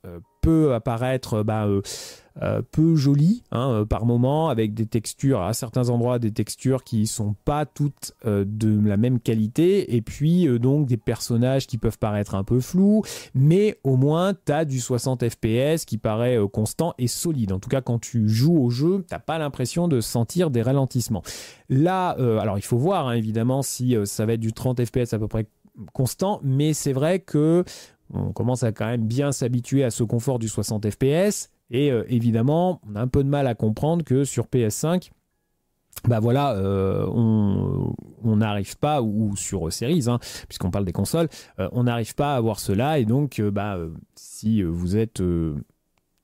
Speaker 1: peut apparaître bah, euh, peu joli hein, euh, par moment, avec des textures à certains endroits, des textures qui sont pas toutes euh, de la même qualité, et puis donc des personnages qui peuvent paraître un peu flous, mais au moins tu as du 60 FPS qui paraît constant et solide. En tout cas, quand tu joues au jeu, t'as pas l'impression de sentir des ralentissements. Là, alors il faut voir hein, évidemment si ça va être du 30 FPS à peu près constant, mais c'est vrai que on commence à quand même bien s'habituer à ce confort du 60 fps. Et euh, évidemment, on a un peu de mal à comprendre que sur PS5, bah voilà, euh, on n'arrive pas, ou, sur Series, hein, puisqu'on parle des consoles, euh, on n'arrive pas à avoir cela, et donc bah, si vous êtes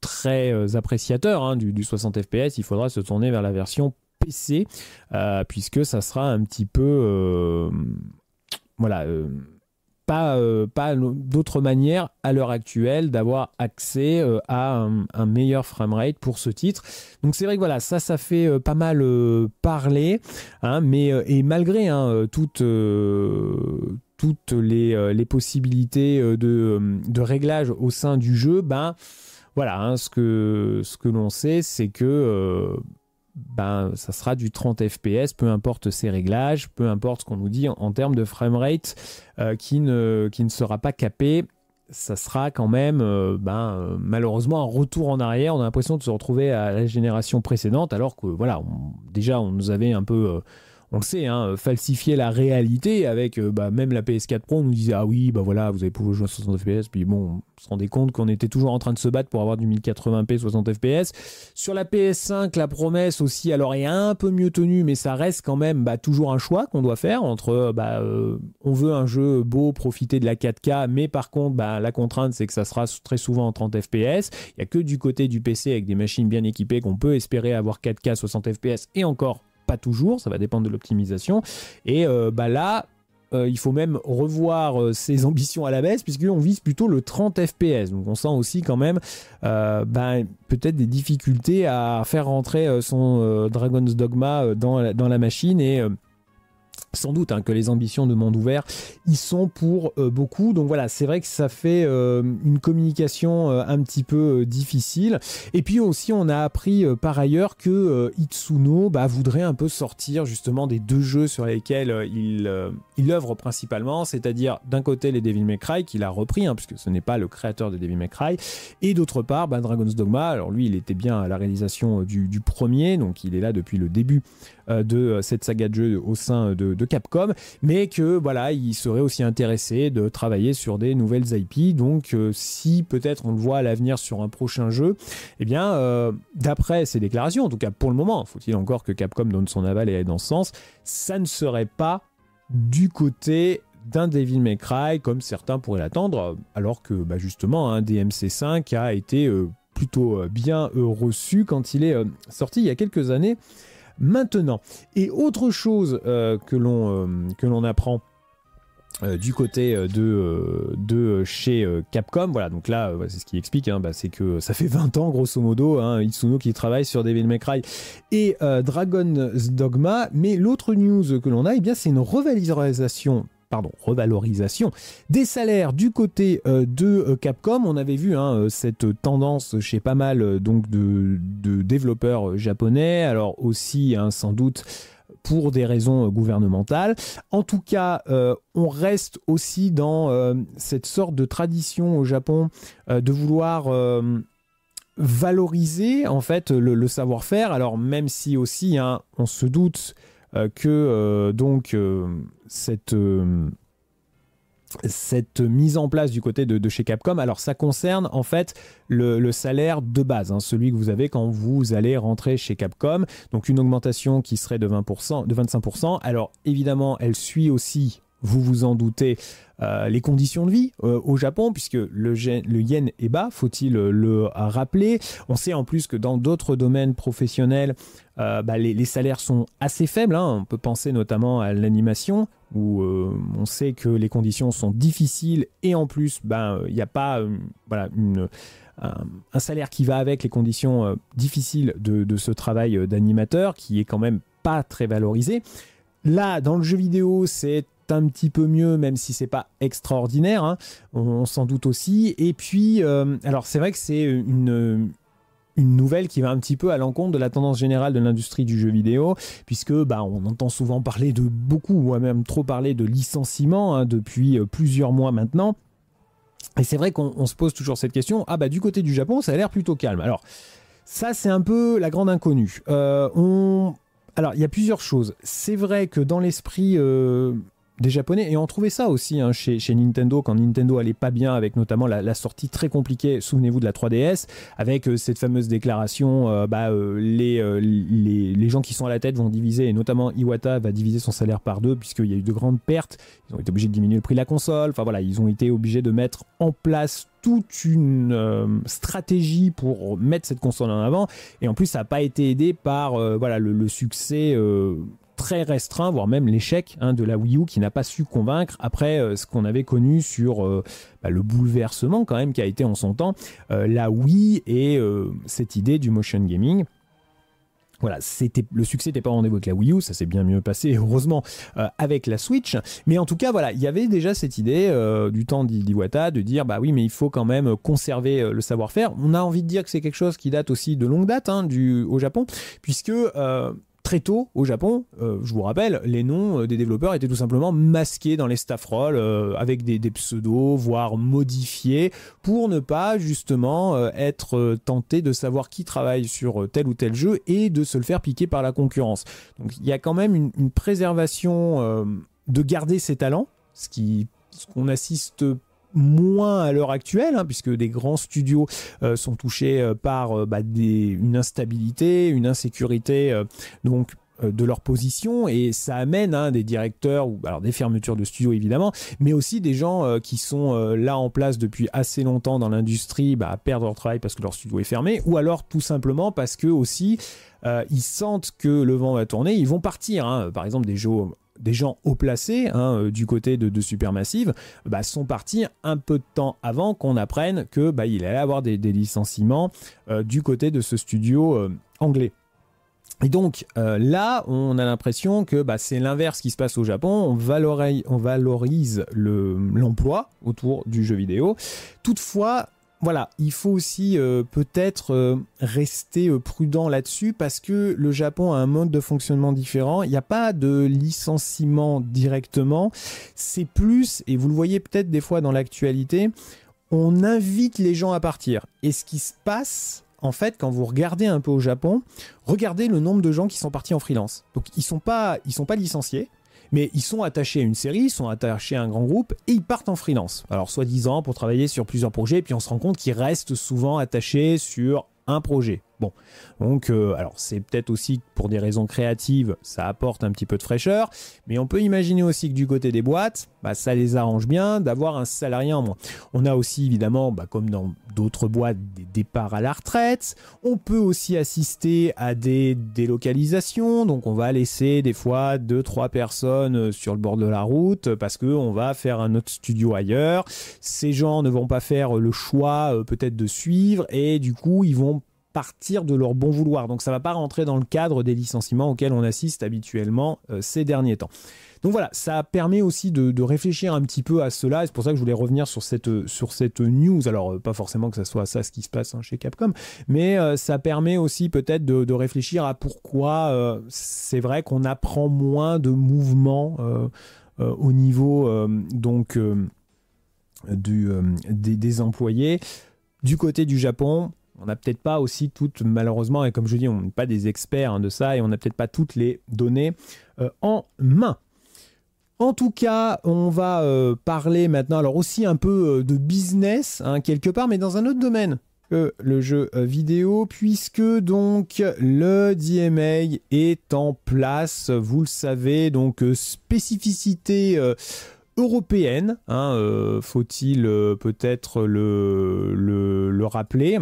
Speaker 1: très appréciateur hein, du, du 60 FPS, il faudra se tourner vers la version PC, puisque ça sera un petit peu... voilà pas, euh, pas d'autre manière à l'heure actuelle d'avoir accès euh, à un, meilleur framerate pour ce titre. Donc c'est vrai que voilà, ça, ça fait euh, pas mal parler, hein, mais et malgré hein, toutes les, les possibilités de, de, réglage au sein du jeu, ben voilà, hein, ce que, ce que l'on sait, c'est que ben, ça sera du 30 fps, peu importe ses réglages, peu importe ce qu'on nous dit en, termes de framerate euh, qui, ne, qui ne sera pas capé. Ça sera quand même euh, ben, malheureusement un retour en arrière. On a l'impression de se retrouver à la génération précédente, alors que voilà, déjà on nous avait un peu. Euh, on le sait, hein, falsifier la réalité avec euh, bah, même la PS4 Pro, on nous disait ah oui, bah voilà, vous avez pouvoir jouer à 60 FPS, puis bon, on se rendait compte qu'on était toujours en train de se battre pour avoir du 1080p 60 FPS. Sur la PS5, la promesse aussi, alors est un peu mieux tenue, mais ça reste quand même bah, toujours un choix qu'on doit faire entre bah, euh, on veut un jeu beau, profiter de la 4K, mais par contre, la contrainte c'est que ça sera très souvent en 30 FPS. Il n'y a que du côté du PC avec des machines bien équipées qu'on peut espérer avoir 4K 60 FPS et encore toujours, ça va dépendre de l'optimisation. Et euh, bah là, euh, il faut même revoir euh, ses ambitions à la baisse puisqu'on vise plutôt le 30 fps donc on sent aussi quand même ben, peut-être des difficultés à faire rentrer son Dragon's Dogma dans dans la machine et sans doute hein, que les ambitions de monde ouvert y sont pour euh, beaucoup. Donc voilà, c'est vrai que ça fait euh, une communication euh, un petit peu difficile. Et puis aussi, on a appris par ailleurs que Itsuno bah, voudrait un peu sortir justement des deux jeux sur lesquels il, il œuvre principalement, c'est-à-dire d'un côté les Devil May Cry qu'il a repris, hein, puisque ce n'est pas le créateur de Devil May Cry, et d'autre part bah, Dragon's Dogma. Alors lui, il était bien à la réalisation du, du premier, donc il est là depuis le début de cette saga de jeu au sein de de, Capcom, mais que voilà, il serait aussi intéressé de travailler sur des nouvelles IP. Donc, euh, si peut-être on le voit à l'avenir sur un prochain jeu, eh bien, euh, d'après ces déclarations, en tout cas pour le moment, faut-il encore que Capcom donne son aval et aille dans ce sens, ça ne serait pas du côté d'un Devil May Cry comme certains pourraient l'attendre, alors que bah, justement un DMC5 a été euh, plutôt bien reçu quand il est sorti il y a quelques années maintenant. Et autre chose euh, euh, que l'on apprend euh, du côté de, de chez Capcom, voilà, donc là, c'est ce qui explique, hein, bah, c'est que ça fait 20 ans, grosso modo, hein, Itsuno qui travaille sur Devil May Cry et Dragon's Dogma, mais l'autre news que l'on a, eh bien, c'est une revalorisation pardon, revalorisation des salaires du côté euh, de euh, Capcom. On avait vu hein, euh, cette tendance chez pas mal donc de, développeurs japonais, alors aussi hein, sans doute pour des raisons gouvernementales. En tout cas, on reste aussi dans cette sorte de tradition au Japon de vouloir valoriser en fait le, savoir-faire. Alors même si aussi, hein, on se doute euh, que euh, donc euh, cette cette mise en place du côté de, chez Capcom. Alors ça concerne en fait le, salaire de base, hein, celui que vous avez quand vous allez rentrer chez Capcom. Donc une augmentation qui serait de, 20%, de 25%. Alors évidemment, elle suit aussi vous vous en doutez, euh, les conditions de vie euh, au Japon, puisque le, yen, est bas, faut-il euh, le rappeler. On sait en plus que dans d'autres domaines professionnels, bah, les, salaires sont assez faibles. Hein. On peut penser notamment à l'animation, où on sait que les conditions sont difficiles et en plus, ben, il n'y a pas une, un salaire qui va avec les conditions difficiles de, de ce travail d'animateur, qui est quand même pas très valorisé. Là, dans le jeu vidéo, c'est un petit peu mieux, même si c'est pas extraordinaire, hein. on, s'en doute aussi. Et puis, euh, alors c'est vrai que c'est une, une nouvelle qui va un petit peu à l'encontre de la tendance générale de l'industrie du jeu vidéo, puisque bah, on entend souvent parler de beaucoup, ou même trop parler de licenciements hein, depuis euh, plusieurs mois maintenant. Et c'est vrai qu'on se pose toujours cette question, ah bah du côté du Japon, ça a l'air plutôt calme. Alors, ça c'est un peu la grande inconnue. Euh, on... Alors, il y a plusieurs choses. C'est vrai que dans l'esprit... Euh des japonais et on trouvait ça aussi hein, chez, Nintendo quand Nintendo allait pas bien avec notamment la, sortie très compliquée souvenez-vous de la 3DS avec euh, cette fameuse déclaration euh, bah, euh, les, les, les, gens qui sont à la tête vont diviser et notamment Iwata va diviser son salaire par deux puisqu'il y a eu de grandes pertes ils ont été obligés de diminuer le prix de la console enfin voilà ils ont été obligés de mettre en place toute une stratégie pour mettre cette console en avant. Et en plus, ça n'a pas été aidé par voilà, le, succès très restreint, voire même l'échec hein, de la Wii U qui n'a pas su convaincre après euh, ce qu'on avait connu sur euh, bah, le bouleversement quand même qui a été en son temps euh, la Wii et cette idée du motion gaming voilà, c'était le succès n'était pas rendez-vous avec la Wii U, ça s'est bien mieux passé heureusement avec la Switch. Mais en tout cas, voilà, il y avait déjà cette idée du temps d'Iwata de dire bah oui, mais il faut quand même conserver le savoir-faire. On a envie de dire que c'est quelque chose qui date aussi de longue date hein, du, au Japon, puisque très tôt au Japon, euh, je vous rappelle, les noms euh, des développeurs étaient tout simplement masqués dans les staff roles euh, avec des, pseudos, voire modifiés, pour ne pas justement être tenté de savoir qui travaille sur tel ou tel jeu et de se le faire piquer par la concurrence. Donc il y a quand même une, préservation de garder ses talents, ce qui ce qu'on assiste moins à l'heure actuelle, hein, puisque des grands studios euh, sont touchés euh, par euh, bah, une instabilité, une insécurité, donc de leur position et ça amène hein, des directeurs ou alors des fermetures de studios évidemment mais aussi des gens qui sont là en place depuis assez longtemps dans l'industrie bah, à perdre leur travail parce que leur studio est fermé ou alors tout simplement parce que aussi ils sentent que le vent va tourner ils vont partir hein. par exemple des jeux des gens haut placés hein, euh, du côté de, Supermassive bah, sont partis un peu de temps avant qu'on apprenne que bah, il allait avoir des, licenciements euh, du côté de ce studio euh, anglais. Et donc là, on a l'impression que bah, c'est l'inverse qui se passe au Japon. On valorise, l'emploi autour du jeu vidéo. Toutefois, voilà, il faut aussi euh, peut-être euh, rester euh, prudent là-dessus parce que le Japon a un mode de fonctionnement différent. Il n'y a pas de licenciement directement. C'est plus, et vous le voyez peut-être des fois dans l'actualité, on invite les gens à partir. Et ce qui se passe, en fait, quand vous regardez un peu au Japon, regardez le nombre de gens qui sont partis en freelance. Donc ils ne sont, pas, sont pas licenciés mais ils sont attachés à une série, ils sont attachés à un grand groupe et ils partent en freelance. Alors soi-disant pour travailler sur plusieurs projets, et puis on se rend compte qu'ils restent souvent attachés sur un projet. Bon, donc euh, alors c'est peut-être aussi pour des raisons créatives, ça apporte un petit peu de fraîcheur, mais on peut imaginer aussi que du côté des boîtes, bah, ça les arrange bien d'avoir un salarié en moins. On a aussi évidemment, bah, comme dans d'autres boîtes, des départs à la retraite. On peut aussi assister à des délocalisations, donc on va laisser des fois deux trois personnes euh, sur le bord de la route parce qu'on va faire un autre studio ailleurs. Ces gens ne vont pas faire le choix euh, peut-être de suivre et du coup ils vont partir de leur bon vouloir. Donc ça ne va pas rentrer dans le cadre des licenciements auxquels on assiste habituellement euh, ces derniers temps. Donc voilà, ça permet aussi de, réfléchir un petit peu à cela. C'est pour ça que je voulais revenir sur cette, sur cette news. Alors, euh, pas forcément que ça soit ça ce qui se passe hein, chez Capcom, mais euh, ça permet aussi peut-être de, réfléchir à pourquoi c'est vrai qu'on apprend moins de mouvements au niveau donc du, des employés. Du côté du Japon, on n'a peut-être pas aussi toutes, malheureusement, et comme je dis, on n'est pas des experts hein, de ça, et on n'a peut-être pas toutes les données euh, en main. En tout cas, on va euh, parler maintenant, alors aussi un peu euh, de business, hein, quelque part, mais dans un autre domaine que le jeu vidéo, puisque donc le DMA est en place, vous le savez, donc spécificité européenne, hein, faut-il peut-être le, le, rappeler.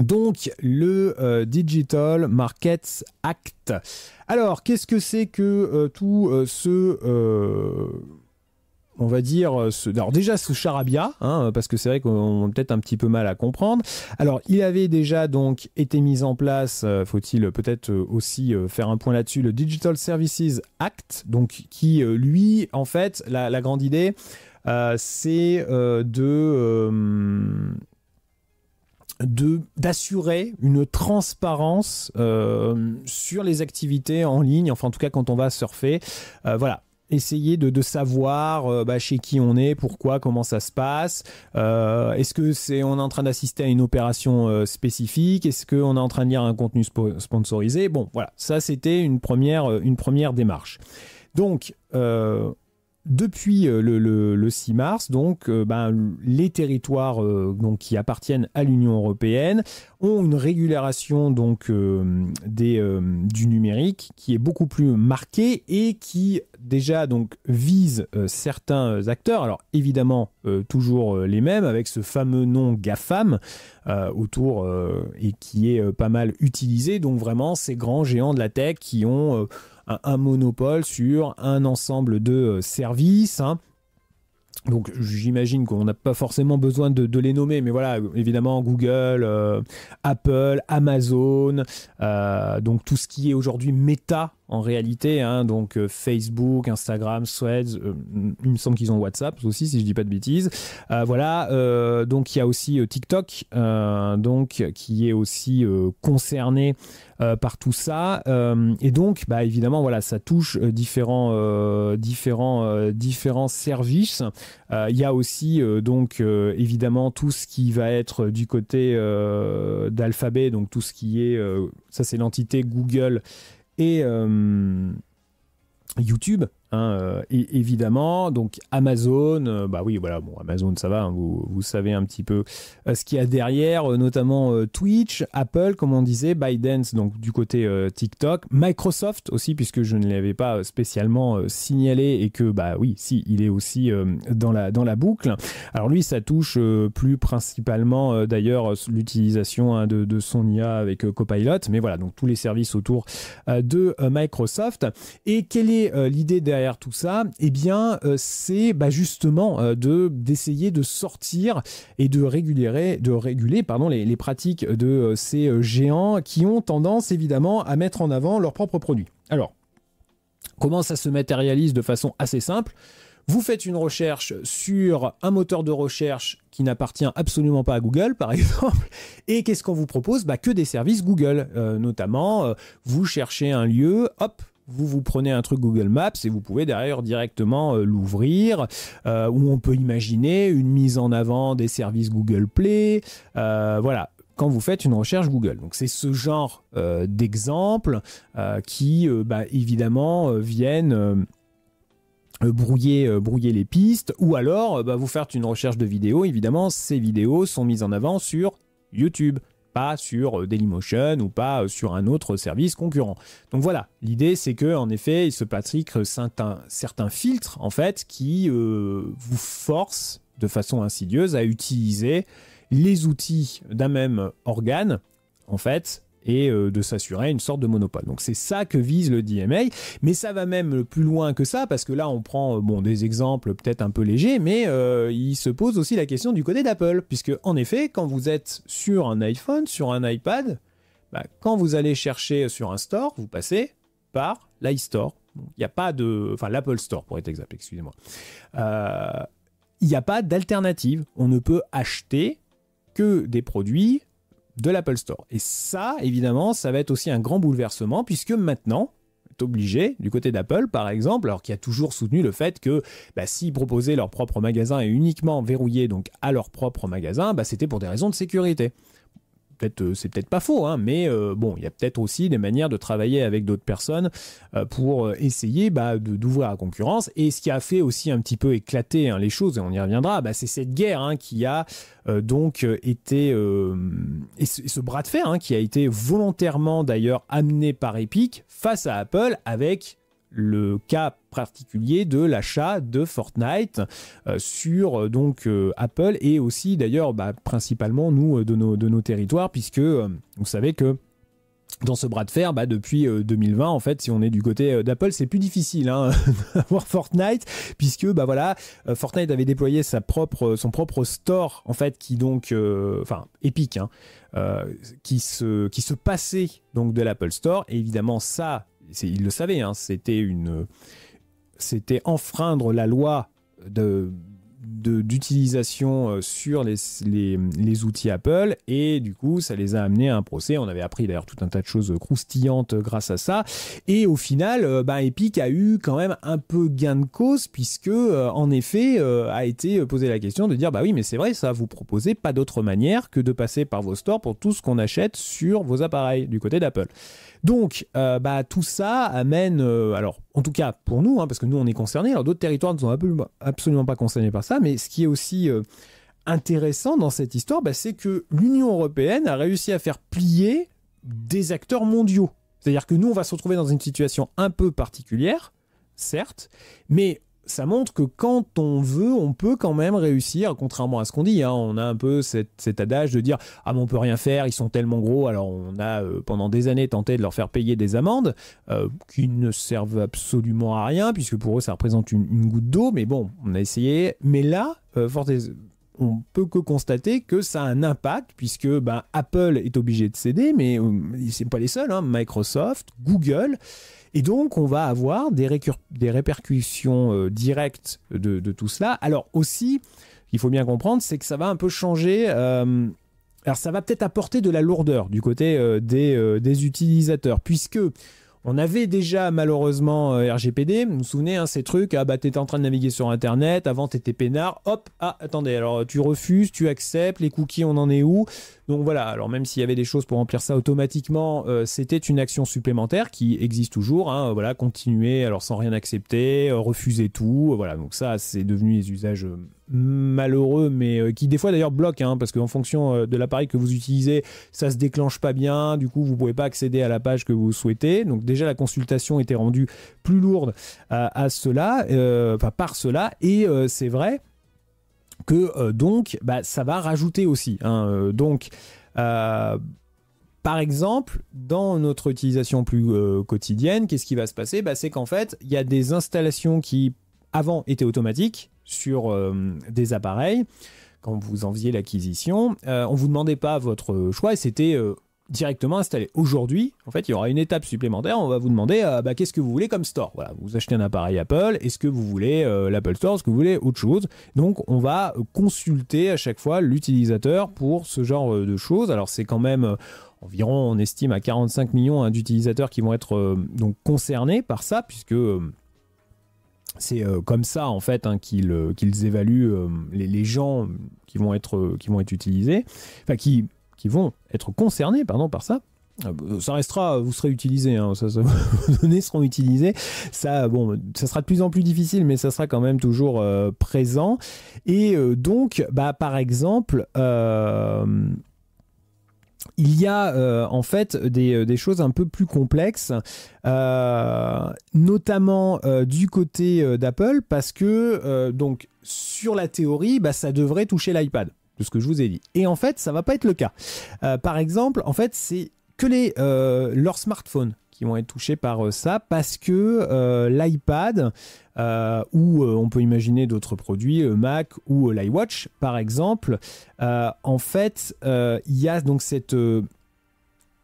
Speaker 1: Donc le euh, Digital Markets Act. Alors qu'est-ce que c'est que euh, tout euh, ce... on va dire, alors déjà sous charabia, hein, parce que c'est vrai qu'on a peut-être un petit peu mal à comprendre. Alors il avait déjà donc été mis en place, faut-il peut-être aussi faire un point là-dessus, le Digital Services Act, donc qui lui, en fait, la grande idée, c'est de d'assurer une transparence euh, sur les activités en ligne, enfin en tout cas quand on va surfer. Euh, voilà, essayer de, de savoir euh, bah, chez qui on est, pourquoi, comment ça se passe. Est-ce que c'est on est en train d'assister à une opération spécifique Est-ce qu'on est en train de lire un contenu sponsorisé Bon, voilà, ça c'était une première, une première démarche. Donc, depuis euh, le, 6 mars, donc, euh, ben, les territoires euh, donc, qui appartiennent à l'Union européenne ont une régulation donc, du numérique qui est beaucoup plus marquée et qui déjà donc vise certains acteurs. Alors évidemment toujours les mêmes avec ce fameux nom GAFAM autour et qui est pas mal utilisé. Donc vraiment ces grands géants de la tech qui ont un, monopole sur un ensemble de euh, services. Hein. Donc j'imagine qu'on n'a pas forcément besoin de, les nommer, mais voilà, évidemment Google, euh, Apple, Amazon, euh, donc tout ce qui est aujourd'hui méta en réalité. Hein, donc euh, Facebook, Instagram, Sweds, euh, mm, il me semble qu'ils ont WhatsApp aussi, si je ne dis pas de bêtises. Euh, voilà, donc il y a aussi TikTok, donc qui est aussi concerné par tout ça. et donc, bah, évidemment, voilà, ça touche différents, différents, différents services. Il y a aussi, donc, évidemment, tout ce qui va être du côté d'Alphabet, donc tout ce qui est, ça c'est l'entité Google et euh, YouTube Hein, euh, évidemment, donc Amazon, euh, bah oui, voilà, bon, Amazon, ça va, hein, vous, savez un petit peu euh, ce qu'il y a derrière, notamment Twitch, Apple, comme on disait, ByteDance, donc du côté TikTok, Microsoft aussi, puisque je ne l'avais pas spécialement signalé et que, bah oui, si, il est aussi dans, la, dans la boucle. Alors lui, ça touche plus principalement d'ailleurs l'utilisation hein, de, de, son IA avec Copilot, mais voilà, donc tous les services autour de Microsoft. Et quelle est l'idée derrière tout ça Eh bien, euh, c'est bah, justement euh, de d'essayer de sortir et de réguler, de réguler pardon, les, pratiques de euh, ces géants qui ont tendance évidemment à mettre en avant leurs propres produits. Alors, comment ça se matérialise de façon assez simple vous faites une recherche sur un moteur de recherche qui n'appartient absolument pas à Google, par exemple, et qu'est-ce qu'on vous propose bah, Que des services Google, notamment, vous cherchez un lieu, hop, vous vous prenez un truc Google Maps et vous pouvez derrière directement euh, l'ouvrir, euh, Ou où on peut imaginer une mise en avant des services Google Play, euh, voilà, quand vous faites une recherche Google. Donc c'est ce genre d'exemple qui, bah, évidemment, viennent... Brouiller, les pistes, ou alors bah, vous faites une recherche de vidéos, évidemment, ces vidéos sont mises en avant sur YouTube, sur euh, Dailymotion ou pas euh, sur un autre service concurrent. Donc voilà, l'idée c'est que en effet, il se patrique euh, certains, certains filtres en fait qui vous forcent de façon insidieuse à utiliser les outils d'un même organe en fait et euh, de s'assurer une sorte de monopole. Donc c'est ça que vise le DMA, mais ça va même plus loin que ça, parce que là on prend euh, bon, des exemples peut-être un peu légers, mais euh, il se pose aussi la question du côté d'Apple, puisque en effet, quand vous êtes sur un iPhone, sur un iPad, bah, quand vous allez chercher sur un store, vous passez par l'iStore. Il n'y a pas de... Enfin, l'Apple Store pour être exact, excusez-moi. il n'y a pas d'alternative. On ne peut acheter que des produits de l'Apple Store. Et ça, évidemment, ça va être aussi un grand bouleversement puisque maintenant, obligé du côté d'Apple par exemple, alors qui a toujours soutenu le fait que bah, s'ils proposaient leur propre magasin et uniquement verrouillé donc à leur propre magasin, bah, c'était pour des raisons de sécurité. Euh, c'est peut-être pas faux, hein, mais euh, bon, il y a peut-être aussi des manières de travailler avec d'autres personnes euh, pour essayer bah, d'ouvrir la concurrence. Et ce qui a fait aussi un petit peu éclater hein, les choses, et on y reviendra, bah, c'est cette guerre hein, qui a donc été ce, ce, bras de fer qui a été volontairement d'ailleurs amené par Epic face à Apple avec le cas particulier de l'achat de Fortnite euh, sur euh, donc euh, Apple et aussi d'ailleurs bah, principalement nous de nos, de nos territoires puisque vous savez que dans ce bras de fer, bah depuis 2020, en fait, si on est du côté d'Apple, c'est plus difficile hein, d'avoir Fortnite, puisque bah voilà, Fortnite avait déployé sa propre, son propre store, en fait, qui donc, enfin, épique hein, qui se, qui se passait donc de l'Apple Store, et évidemment ça, il le savait, hein, c'était c'était enfreindre la loi d'utilisation euh, sur les, outils Apple et du coup ça les a amenés à un procès. On avait appris d'ailleurs tout un tas de choses croustillantes grâce à ça et au final euh, bah, Epic a eu quand même un peu gain de cause puisque euh, en effet a été posé la question de dire bah oui mais c'est vrai ça vous proposez pas d'autre manière que de passer par vos stores pour tout ce qu'on achète sur vos appareils du côté d'Apple. Donc, euh, bah, tout ça amène, euh, alors, en tout cas pour nous, hein, parce que nous on est concernés, alors d'autres territoires ne sont absolument, pas concernés par ça, mais ce qui est aussi euh, intéressant dans cette histoire, bah, c'est que l'Union européenne a réussi à faire plier des acteurs mondiaux. C'est-à-dire que nous, on va se retrouver dans une situation un peu particulière, certes, mais ça montre que quand on veut, on peut quand même réussir, contrairement à ce qu'on dit. Hein. on a un peu cet adage de dire Ah, mais on peut rien faire, ils sont tellement gros. Alors, on a euh, pendant des années tenté de leur faire payer des amendes euh, qui ne servent absolument à rien, puisque pour eux, ça représente une, goutte d'eau. Mais bon, on a essayé. Mais là, on euh, fort on peut que constater que ça a un impact puisque ben, Apple est obligé de céder, mais ce ne pas les seuls, hein. Microsoft, Google. Et donc, on va avoir des, répercussions euh, directes de, tout cela. Alors aussi, il faut bien comprendre, c'est que ça va un peu changer. Euh, alors ça va peut-être apporter de la lourdeur du côté euh, des utilisateurs, puisque on avait déjà malheureusement euh, RGPD, vous vous souvenez, hein, ces trucs, ah bah t'étais en train de naviguer sur Internet, avant t'étais peinard, hop, ah attendez, alors euh, tu refuses, tu acceptes, les cookies, on en est où Donc voilà, alors même s'il y avait des choses pour remplir ça automatiquement, euh, c'était une action supplémentaire qui existe toujours, hein, voilà, continuer alors sans rien accepter, refuser tout, voilà, donc ça c'est devenu les usages malheureux, mais euh, qui des fois d'ailleurs bloque, hein, parce qu'en fonction euh, de l'appareil que vous utilisez, ça se déclenche pas bien, du coup vous pouvez pas accéder à la page que vous souhaitez. Donc déjà la consultation était rendue plus lourde euh, à cela, enfin par cela, et c'est vrai que donc bah, ça va rajouter aussi. Hein, donc par exemple, dans notre utilisation plus quotidienne, qu'est-ce qui va se passer bah, C'est qu'en fait, il y a des installations qui avant étaient automatiques, sur euh, des appareils quand vous enviez l'acquisition. Euh, on vous demandait pas votre choix et c'était euh, directement installé. Aujourd'hui, en fait, il y aura une étape supplémentaire. On va vous demander bah, qu'est-ce que vous voulez comme store. vous achetez un appareil Apple. Est-ce que vous voulez l'Apple Store Est-ce que vous voulez autre chose Donc, on va consulter à chaque fois l'utilisateur pour ce genre de choses. Alors, c'est quand même environ, on estime à 45 millions hein, d'utilisateurs qui vont être donc concernés par ça, puisque c'est euh, comme ça en fait hein, qu'ils euh, évaluent euh, les, les, gens qui vont être qui vont être utilisés, enfin qui qui vont être concernés pardon par ça. Ah, bah, ça restera, vous serez utilisés, hein. vos données seront utilisées. Ça, bon, ça sera de plus en plus difficile, mais ça sera quand même toujours présent. Et donc, bah, par exemple, il y a euh, en fait euh, des, choses un peu plus complexes, euh, notamment du côté d'Apple, parce que donc sur la théorie, bah, ça devrait toucher l'iPad, de ce que je vous ai dit. Et en fait, ça va pas être le cas. par exemple, en fait, c'est que les, leurs smartphones qui vont être touchés par euh, ça parce que euh, l'iPad euh, ou on peut imaginer d'autres produits, le Mac ou l'iWatch par exemple, en fait il y a donc cette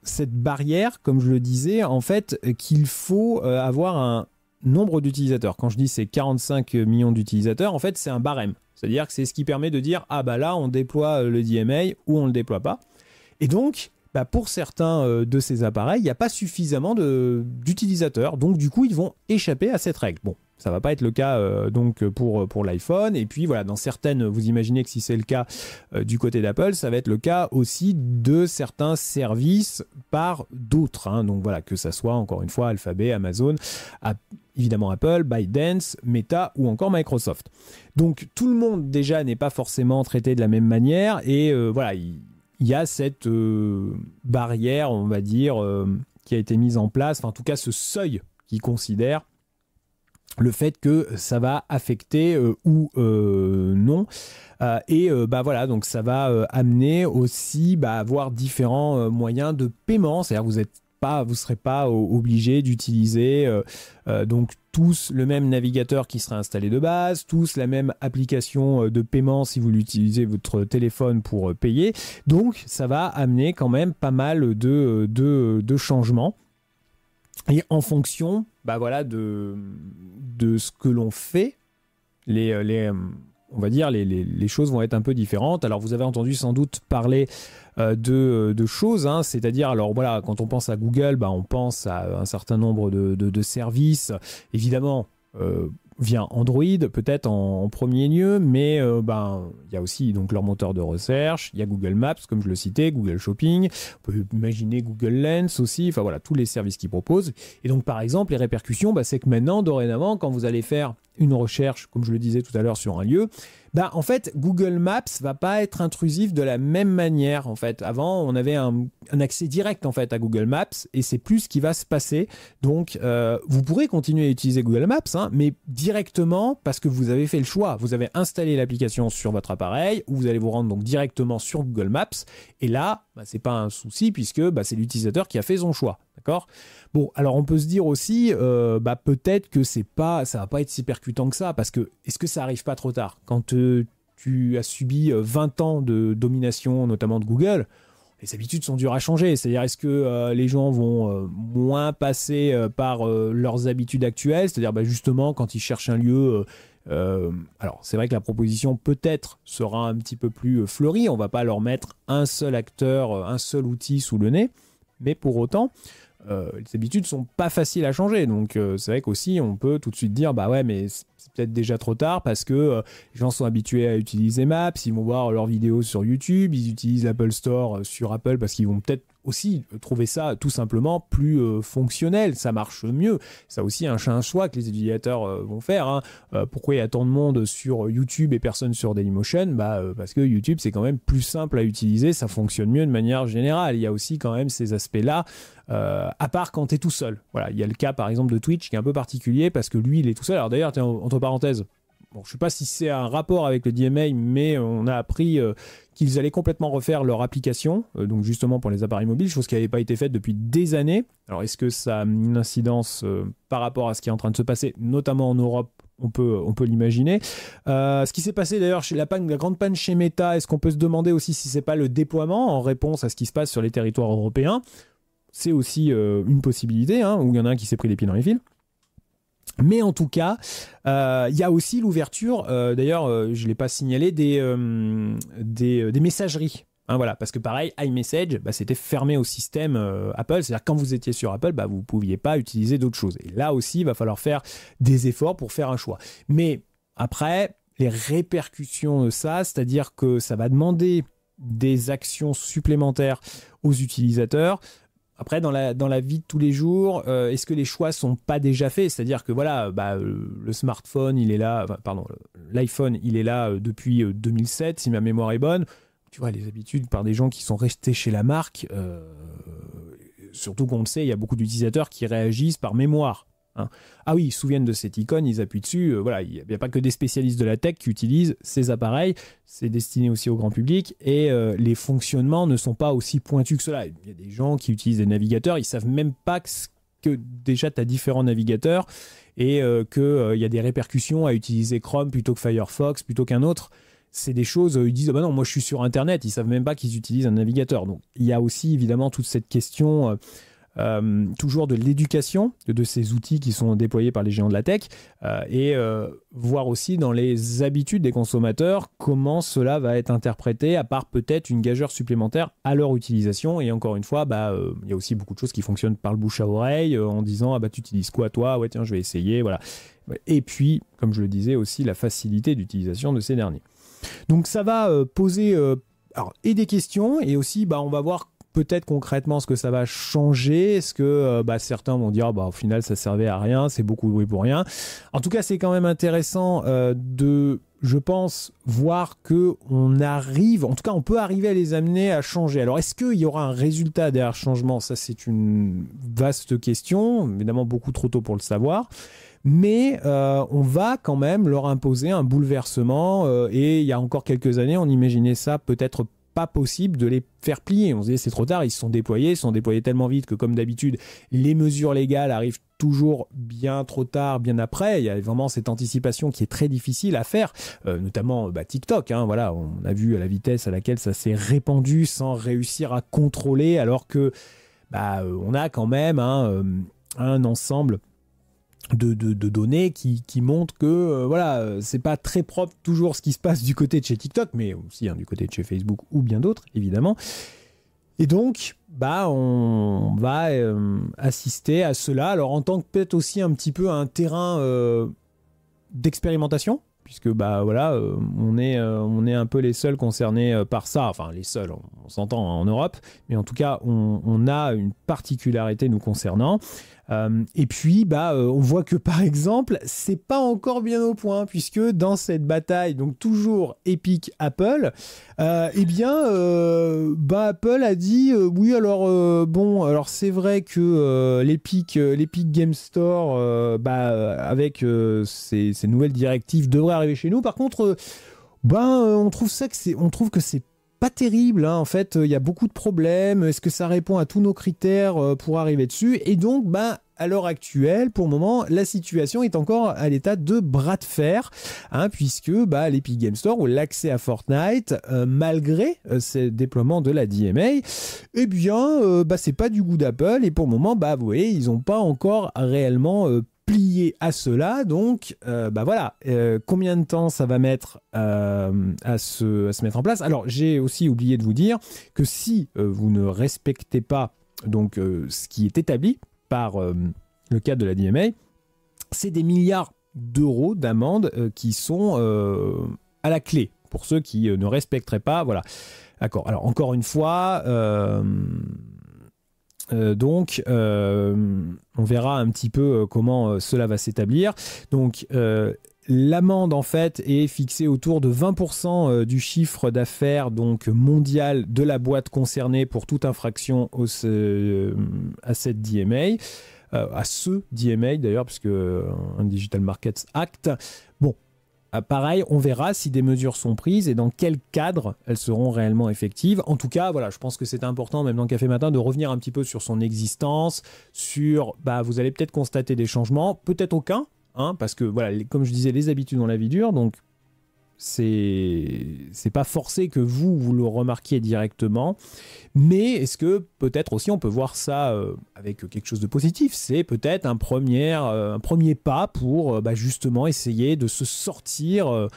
Speaker 1: cette barrière, comme je le disais, en fait, qu'il faut avoir un nombre d'utilisateurs. Quand je dis c'est 45 millions d'utilisateurs, en fait, c'est un barème. C'est-à-dire que c'est ce qui permet de dire ah bah là, on déploie le DMA ou on le déploie pas. Et donc, bah, pour certains euh, de ces appareils, il n'y a pas suffisamment d'utilisateurs. Donc du coup, ils vont échapper à cette règle. Bon, ça ne va pas être le cas euh, donc pour, euh, pour l'iPhone. Et puis voilà, dans certaines, vous imaginez que si c'est le cas du côté d'Apple, ça va être le cas aussi de certains services par d'autres. Hein. Donc voilà, que ça soit encore une fois Alphabet, Amazon, évidemment Apple, ByteDance, Meta ou encore Microsoft. Donc tout le monde déjà n'est pas forcément traité de la même manière et voilà, il il y a cette euh, barrière, on va dire, euh, qui a été mise en place, enfin, en tout cas ce seuil qui considère le fait que ça va affecter euh, ou non. et bah voilà, donc ça va amener aussi bah, à avoir différents moyens de paiement. C'est-à-dire vous êtes pas, vous serez pas obligé d'utiliser donc tous le même navigateur qui sera installé de base, tous la même application euh, de paiement si vous l'utilisez votre téléphone pour euh, payer. Donc ça va amener quand même pas mal de, euh, de, changements. Et en fonction bah voilà, de, de ce que l'on fait, les, les, on va dire les choses vont être un peu différentes. Alors vous avez entendu sans doute parler euh, euh, de, choses, hein. c'est-à-dire, alors voilà, quand on pense à Google, bah, on pense à un certain nombre de, services, évidemment euh, via Android peut-être en, premier lieu, mais ben, il y a aussi donc leur moteur de recherche, il y a Google Maps comme je le citais, Google Shopping, on peut imaginer Google Lens aussi, enfin voilà tous les services qu'ils proposent. Et donc par exemple les répercussions, bah, c'est que maintenant dorénavant quand vous allez faire une recherche, comme je le disais tout à l'heure, sur un lieu, bah en fait Google Maps va pas être intrusif de la même manière en fait. Avant on avait un, accès direct en fait à Google Maps et c'est plus ce qui va se passer. Donc euh, vous pourrez continuer à utiliser Google Maps, hein, mais directement parce que vous avez fait le choix. Vous avez installé l'application sur votre appareil ou vous allez vous rendre donc directement sur Google Maps et là ce bah, c'est pas un souci puisque bah, c'est l'utilisateur qui a fait son choix. Bon, alors on peut se dire aussi, euh, bah, peut-être que c'est pas, ça va pas être si percutant que ça, parce que est-ce que ça arrive pas trop tard Quand euh, tu as subi 20 euh, ans de domination, notamment de Google, les habitudes sont dures à changer. C'est-à-dire, est-ce que les gens vont moins passer par leurs habitudes actuelles C'est-à-dire, bah, justement, quand ils cherchent un lieu. alors, c'est vrai que la proposition peut-être sera un petit peu plus fleurie. On va pas leur mettre un seul acteur, un seul outil sous le nez. Mais pour autant, euh, les habitudes sont pas faciles à changer. Donc euh, c'est vrai qu'aussi on peut tout de suite dire bah ouais mais c'est peut-être déjà trop tard parce que euh, les gens sont habitués à utiliser Maps, ils vont voir leurs vidéos sur YouTube, ils utilisent Apple Store sur Apple parce qu'ils vont peut-être aussi euh, trouver ça tout simplement plus euh, fonctionnel, ça marche mieux. Ça aussi un, choix que les utilisateurs euh, vont faire. Hein. pourquoi il y a tant de monde sur YouTube et personne sur Dailymotion bah, Parce que YouTube c'est quand même plus simple à utiliser, ça fonctionne mieux de manière générale. Il y a aussi quand même ces aspects-là, à part quand tu es tout seul. Voilà, il y a le cas par exemple de Twitch qui est un peu particulier parce que lui il est tout seul. Alors d'ailleurs, entre parenthèses, Bon, je ne sais pas si c'est un rapport avec le DMA, mais on a appris qu'ils allaient complètement refaire leur application, euh, donc justement pour les appareils mobiles, chose qui n'avait pas été faite depuis des années. Alors est-ce que ça a une incidence euh, par rapport à ce qui est en train de se passer, notamment en Europe on peut, on peut l'imaginer. Euh, ce qui s'est passé d'ailleurs chez la, grande panne chez Meta, est-ce qu'on peut se demander aussi si c'est pas le déploiement en réponse à ce qui se passe sur les territoires européens C'est aussi une possibilité, hein, où il y en a un qui s'est pris les pieds dans les fils. Mais en tout cas, euh, il y a aussi l'ouverture, euh, d'ailleurs euh, je ne l'ai pas signalé, des, messageries. Hein, voilà, parce que pareil, iMessage, bah, c'était fermé au système Apple. C'est-à-dire quand vous étiez sur Apple, bah, vous ne pouviez pas utiliser d'autres choses. Et là aussi, il va falloir faire des efforts pour faire un choix. Mais après, les répercussions de ça, c'est-à-dire que ça va demander des actions supplémentaires aux utilisateurs. Après, dans la, dans la vie de tous les jours, euh, est-ce que les choix sont pas déjà faits C'est-à-dire que voilà, euh, bah, euh, le smartphone, il est là, pardon, l'iPhone, il est là depuis 2007, si ma mémoire est bonne. Tu vois, les habitudes par des gens qui sont restés chez la marque, surtout qu'on le sait, il y a beaucoup d'utilisateurs qui réagissent par mémoire. Hein. Ah oui, ils se souviennent de cette icône, ils appuient dessus. Euh, voilà, il n'y a, pas que des spécialistes de la tech qui utilisent ces appareils. C'est destiné aussi au grand public et euh, les fonctionnements ne sont pas aussi pointus que cela. Il y a des gens qui utilisent des navigateurs, ils savent même pas que, que déjà tu as différents navigateurs et euh, qu'il y a des répercussions à utiliser Chrome plutôt que Firefox, plutôt qu'un autre. C'est des choses, ils disent, ah bah non, moi je suis sur Internet, ils savent même pas qu'ils utilisent un navigateur. Donc il y a aussi évidemment toute cette question euh, toujours de l'éducation de ces outils qui sont déployés par les géants de la tech euh, et euh, voir aussi dans les habitudes des consommateurs comment cela va être interprété à part peut-être une gageure supplémentaire à leur utilisation et encore une fois bah, il y a aussi beaucoup de choses qui fonctionnent par le bouche à oreille en disant ah bah tu utilises quoi toi ouais tiens je vais essayer voilà et puis comme je le disais aussi la facilité d'utilisation de ces derniers donc ça va poser et des questions et aussi bah, on va voir peut-être concrètement ce que ça va changer Est-ce que euh, bah, certains vont dire ah, bah, au final ça servait à rien, c'est beaucoup de bruit pour rien En tout cas, c'est quand même intéressant euh, de, je pense, voir que on arrive, en tout cas on peut arriver à les amener à changer. Alors est-ce qu'il y aura un résultat derrière changement Ça c'est une vaste question, évidemment beaucoup trop tôt pour le savoir mais euh, on va quand même leur imposer un bouleversement. et il y a encore quelques années, on imaginait ça peut-être pas pas possible de les faire plier. On se disait c'est trop tard, ils se sont déployés, ils sont déployés tellement vite que comme d'habitude, les mesures légales arrivent toujours bien trop tard, bien après. Il y a vraiment cette anticipation qui est très difficile à faire, euh, notamment euh, bah, TikTok. Hein, voilà, on a vu à la vitesse à laquelle ça s'est répandu sans réussir à contrôler, alors que bah, euh, on a quand même hein, un ensemble de, données qui, montrent que euh, voilà, euh, c'est pas très propre toujours ce qui se passe du côté de chez TikTok, mais aussi hein, du côté de chez Facebook ou bien d'autres, évidemment. Et donc, bah, on va euh, assister à cela. Alors, en tant que peut-être aussi un petit peu un terrain d'expérimentation, puisque bah voilà, on est, on est un peu les seuls concernés par ça. Enfin, les seuls, on, s'entend hein, en Europe, mais en tout cas, on a une particularité nous concernant. Euh, et puis, bah, euh, on voit que par exemple, c'est pas encore bien au point, puisque dans cette bataille, donc toujours Epic Apple, euh, eh bien, euh, bah, Apple a dit oui, alors bon, alors c'est vrai que l'Epic, l'Epic Game Store, bah, avec ses, nouvelles directives, devrait arriver chez nous. Par contre, ben, on trouve ça que c'est, on trouve que c'est pas terrible. Hein. En fait, euh, il y a beaucoup de problèmes. Est-ce que ça répond à tous nos critères euh, pour arriver dessus Et donc, ben, à l'heure actuelle, pour le moment, la situation est encore à l'état de bras de fer, hein, puisque bah, l'Epic Game Store ou l'accès à Fortnite, euh, malgré ces déploiements de la DMA, et eh bien, bah, c'est pas du goût d'Apple, et pour le moment, bah, vous voyez, ils n'ont pas encore réellement plié à cela, donc euh, bah voilà, euh, combien de temps ça va mettre euh, à, se, mettre en place Alors j'ai aussi oublié de vous dire que si vous ne respectez pas donc ce qui est établi par le cadre de la DMA, c'est des milliards d'euros d'amende qui sont à la clé pour ceux qui ne respecteraient pas. Voilà. D'accord. Alors encore une fois. Euh, donc, euh, on verra un petit peu euh, comment cela va s'établir. Donc, l'amende en fait est fixée autour de 20% du chiffre d'affaires mondial de la boîte concernée pour toute infraction à cette DMA. à ce DMA d'ailleurs, puisque un Digital Markets Act. Bon, ah, pareil, on verra si des mesures sont prises et dans quel cadre elles seront réellement effectives. En tout cas, voilà, je pense que c'est important, même dans Café Matin, de revenir un petit peu sur son existence, sur, bah, vous allez peut-être constater des changements, peut-être aucun, hein, parce que, voilà, comme je disais, les habitudes ont la vie dure, donc c'est pas forcé que vous, vous le remarquiez directement. Mais est-ce que peut-être aussi on peut voir ça euh, avec quelque chose de positif C'est peut-être un, euh, un, premier pas pour euh, bah, justement essayer de se sortir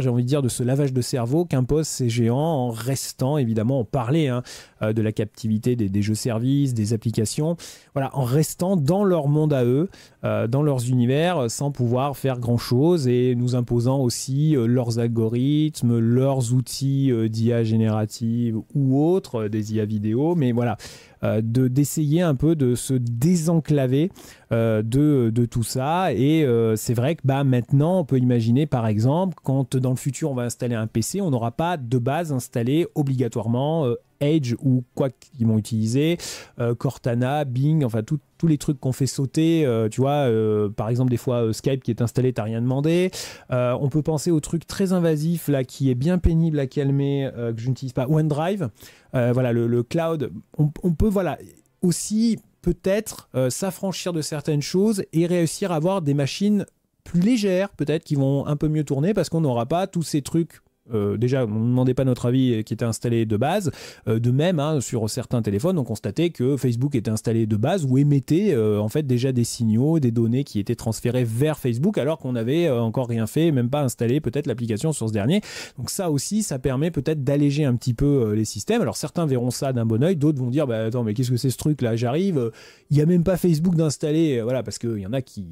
Speaker 1: j'ai envie de dire, de ce lavage de cerveau qu'imposent ces géants en restant, évidemment, on parlait hein, euh, de la captivité des, jeux-services, des applications, voilà, en restant dans leur monde à eux, euh, dans leurs univers, euh, sans pouvoir faire grand-chose et nous imposant aussi leurs algorithmes, leurs outils d'IA générative ou autres, des IA vidéo, mais voilà. Euh, de d'essayer un peu de se désenclaver euh, de, de, tout ça. Et euh, c'est vrai que bah, maintenant, on peut imaginer par exemple, quand dans le futur on va installer un PC, on n'aura pas de base installée obligatoirement Edge ou quoi qu'ils vont utilisé, euh, Cortana, Bing, enfin tous les trucs qu'on fait sauter, euh, tu vois, euh, par exemple des fois Skype qui est installé, t'as rien demandé. on peut penser aux trucs très invasifs là qui est bien pénible à calmer, que je n'utilise pas, OneDrive, voilà le, cloud. on, peut voilà aussi peut-être s'affranchir de certaines choses et réussir à avoir des machines plus légères peut-être qui vont un peu mieux tourner parce qu'on n'aura pas tous ces trucs euh, déjà, on ne demandait pas notre avis qui était installé de base. Euh, de même, hein, sur certains téléphones, on constatait que Facebook était installé de base ou émettait euh, en fait déjà des signaux, des données qui étaient transférées vers Facebook alors qu'on n'avait encore rien fait, même pas installé peut-être l'application sur ce dernier. Donc ça aussi, ça permet peut-être d'alléger un petit peu les systèmes. Alors certains verront ça d'un bon oeil, d'autres vont dire, bah attends, mais qu'est-ce que c'est ce truc là J'arrive, il n'y a même pas Facebook d'installer, voilà, parce qu'il y en a qui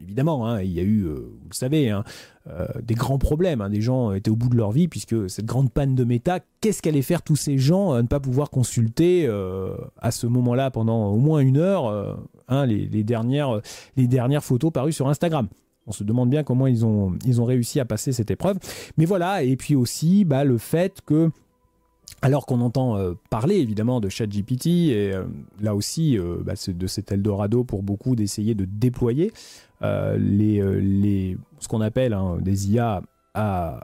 Speaker 1: évidemment, hein, il y a eu, euh, vous le savez, hein, euh, des grands problèmes. Hein. des gens étaient au bout de leur vie, puisque cette grande panne de méta, qu'est-ce qu'allaient faire tous ces gens à ne pas pouvoir consulter euh, à ce moment-là pendant au moins une heure les, dernières, les dernières photos parues sur Instagram on se demande bien comment ils ont, ils ont réussi à passer cette épreuve. Mais voilà, et puis aussi bah, le fait que alors qu'on entend euh, parler évidemment de ChatGPT et euh, là aussi euh, bah, de cet Eldorado pour beaucoup d'essayer de déployer les, les, ce qu'on appelle hein, des IA à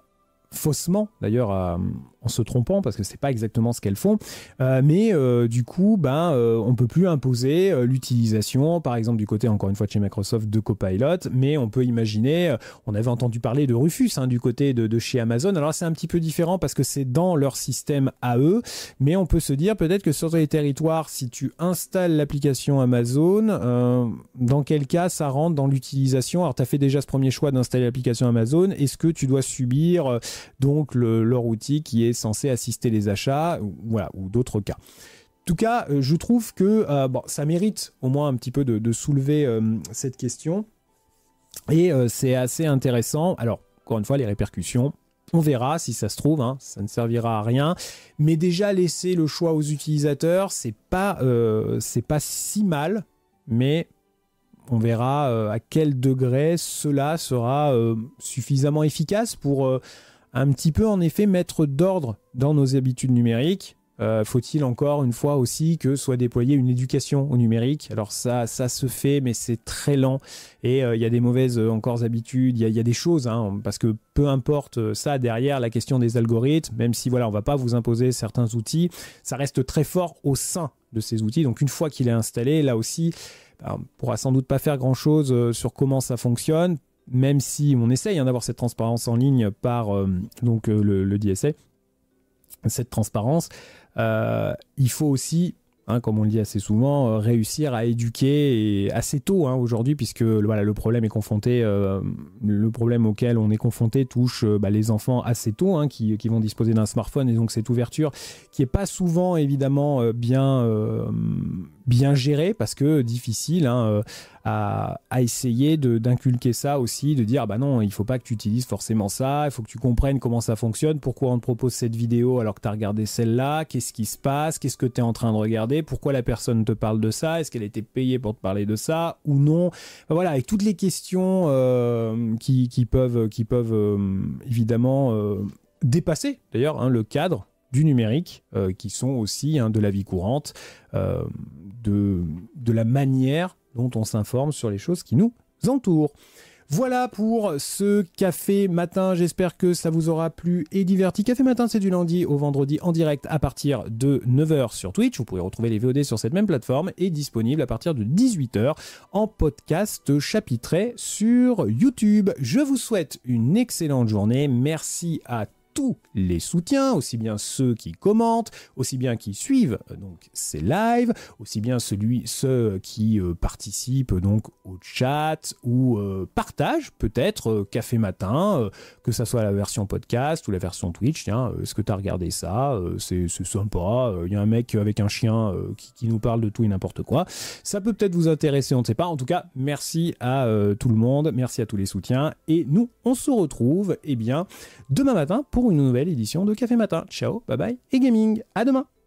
Speaker 1: faussement d'ailleurs à, en se trompant parce que c'est pas exactement ce qu'elles font. Euh, mais euh, du coup, ben, euh, on peut plus imposer l'utilisation, par exemple du côté encore une fois de chez Microsoft de Copilot, mais on peut imaginer, on avait entendu parler de Rufus hein, du côté de, chez Amazon. Alors c'est un petit peu différent parce que c'est dans leur système à eux, mais on peut se dire peut-être que sur les territoires, si tu installes l'application Amazon, dans quel cas ça rentre dans l'utilisation Alors tu as fait déjà ce premier choix d'installer l'application Amazon. Est-ce que tu dois subir donc leur outil qui est censé assister les achats, ou, ou d'autres cas. En tout cas, euh, je trouve que euh, bon, ça mérite au moins un petit peu de, soulever euh, cette question. Et c'est assez intéressant. Alors, encore une fois, les répercussions, on verra si ça se trouve, hein, ça ne servira à rien. Mais déjà laisser le choix aux utilisateurs, c'est pas, c'est pas si mal, mais on verra à quel degré cela sera suffisamment efficace pour un petit peu en effet mettre d'ordre dans nos habitudes numériques. Euh, faut-il encore une fois aussi que soit déployée une éducation au numérique Alors ça, ça se fait, mais c'est très lent et euh, il y a des mauvaises euh, encore habitudes. Il y, a des choses, hein, parce que peu importe ça derrière la question des algorithmes, même si voilà, on va pas vous imposer certains outils, ça reste très fort au sein de ces outils. Donc une fois qu'il est installé, là aussi, ben, on pourra sans doute pas faire grand chose sur comment ça fonctionne même si on essaye hein, d'avoir cette transparence en ligne par euh, donc, euh, le, DSA, cette transparence, euh, il faut aussi, hein, comme on le dit assez souvent, réussir à éduquer assez tôt hein, aujourd'hui, puisque voilà, le problème est confronté, le problème auquel on est confronté touche bah, les enfants assez tôt, qui, qui, vont disposer d'un smartphone, et donc cette ouverture qui n'est pas souvent évidemment bien bien géré parce que difficile hein, euh, à, essayer d'inculquer ça aussi, de dire ah bah non, il faut pas que tu utilises forcément ça, il faut que tu comprennes comment ça fonctionne, pourquoi on te propose cette vidéo alors que tu as regardé celle-là, qu'est-ce qui se passe, qu'est-ce que tu es en train de regarder, pourquoi la personne te parle de ça, est-ce qu'elle a payée pour te parler de ça ou non. voilà, avec toutes les questions euh, qui, peuvent, qui peuvent euh, évidemment dépasser d'ailleurs hein, le cadre du numérique, euh, qui sont aussi hein, de la vie courante, euh, de, de la manière dont on s'informe sur les choses qui nous entourent. Voilà pour ce café matin. J'espère que ça vous aura plu et diverti. Café matin, c'est du lundi au vendredi en direct à partir de 9h sur Twitch. Vous pouvez retrouver les VOD sur cette même plateforme et disponible à partir de 18h en podcast chapitré sur YouTube. Je vous souhaite une excellente journée. Merci à tous tous les soutiens, aussi bien ceux qui commentent, aussi bien qui suivent euh, donc ces lives, aussi bien celui, ceux qui euh, participent euh, donc au chat ou partagent peut-être Café Matin, que ça soit la version podcast ou la version Twitch. Tiens, est-ce que tu as regardé ça C'est sympa. Il y a un mec avec un chien qui, qui, nous parle de tout et n'importe quoi. Ça peut peut-être vous intéresser, on ne sait pas. En tout cas, merci à tout le monde, merci à tous les soutiens et nous, on se retrouve eh bien demain matin pour pour une nouvelle édition de Café Matin. Ciao, bye bye et gaming. À demain.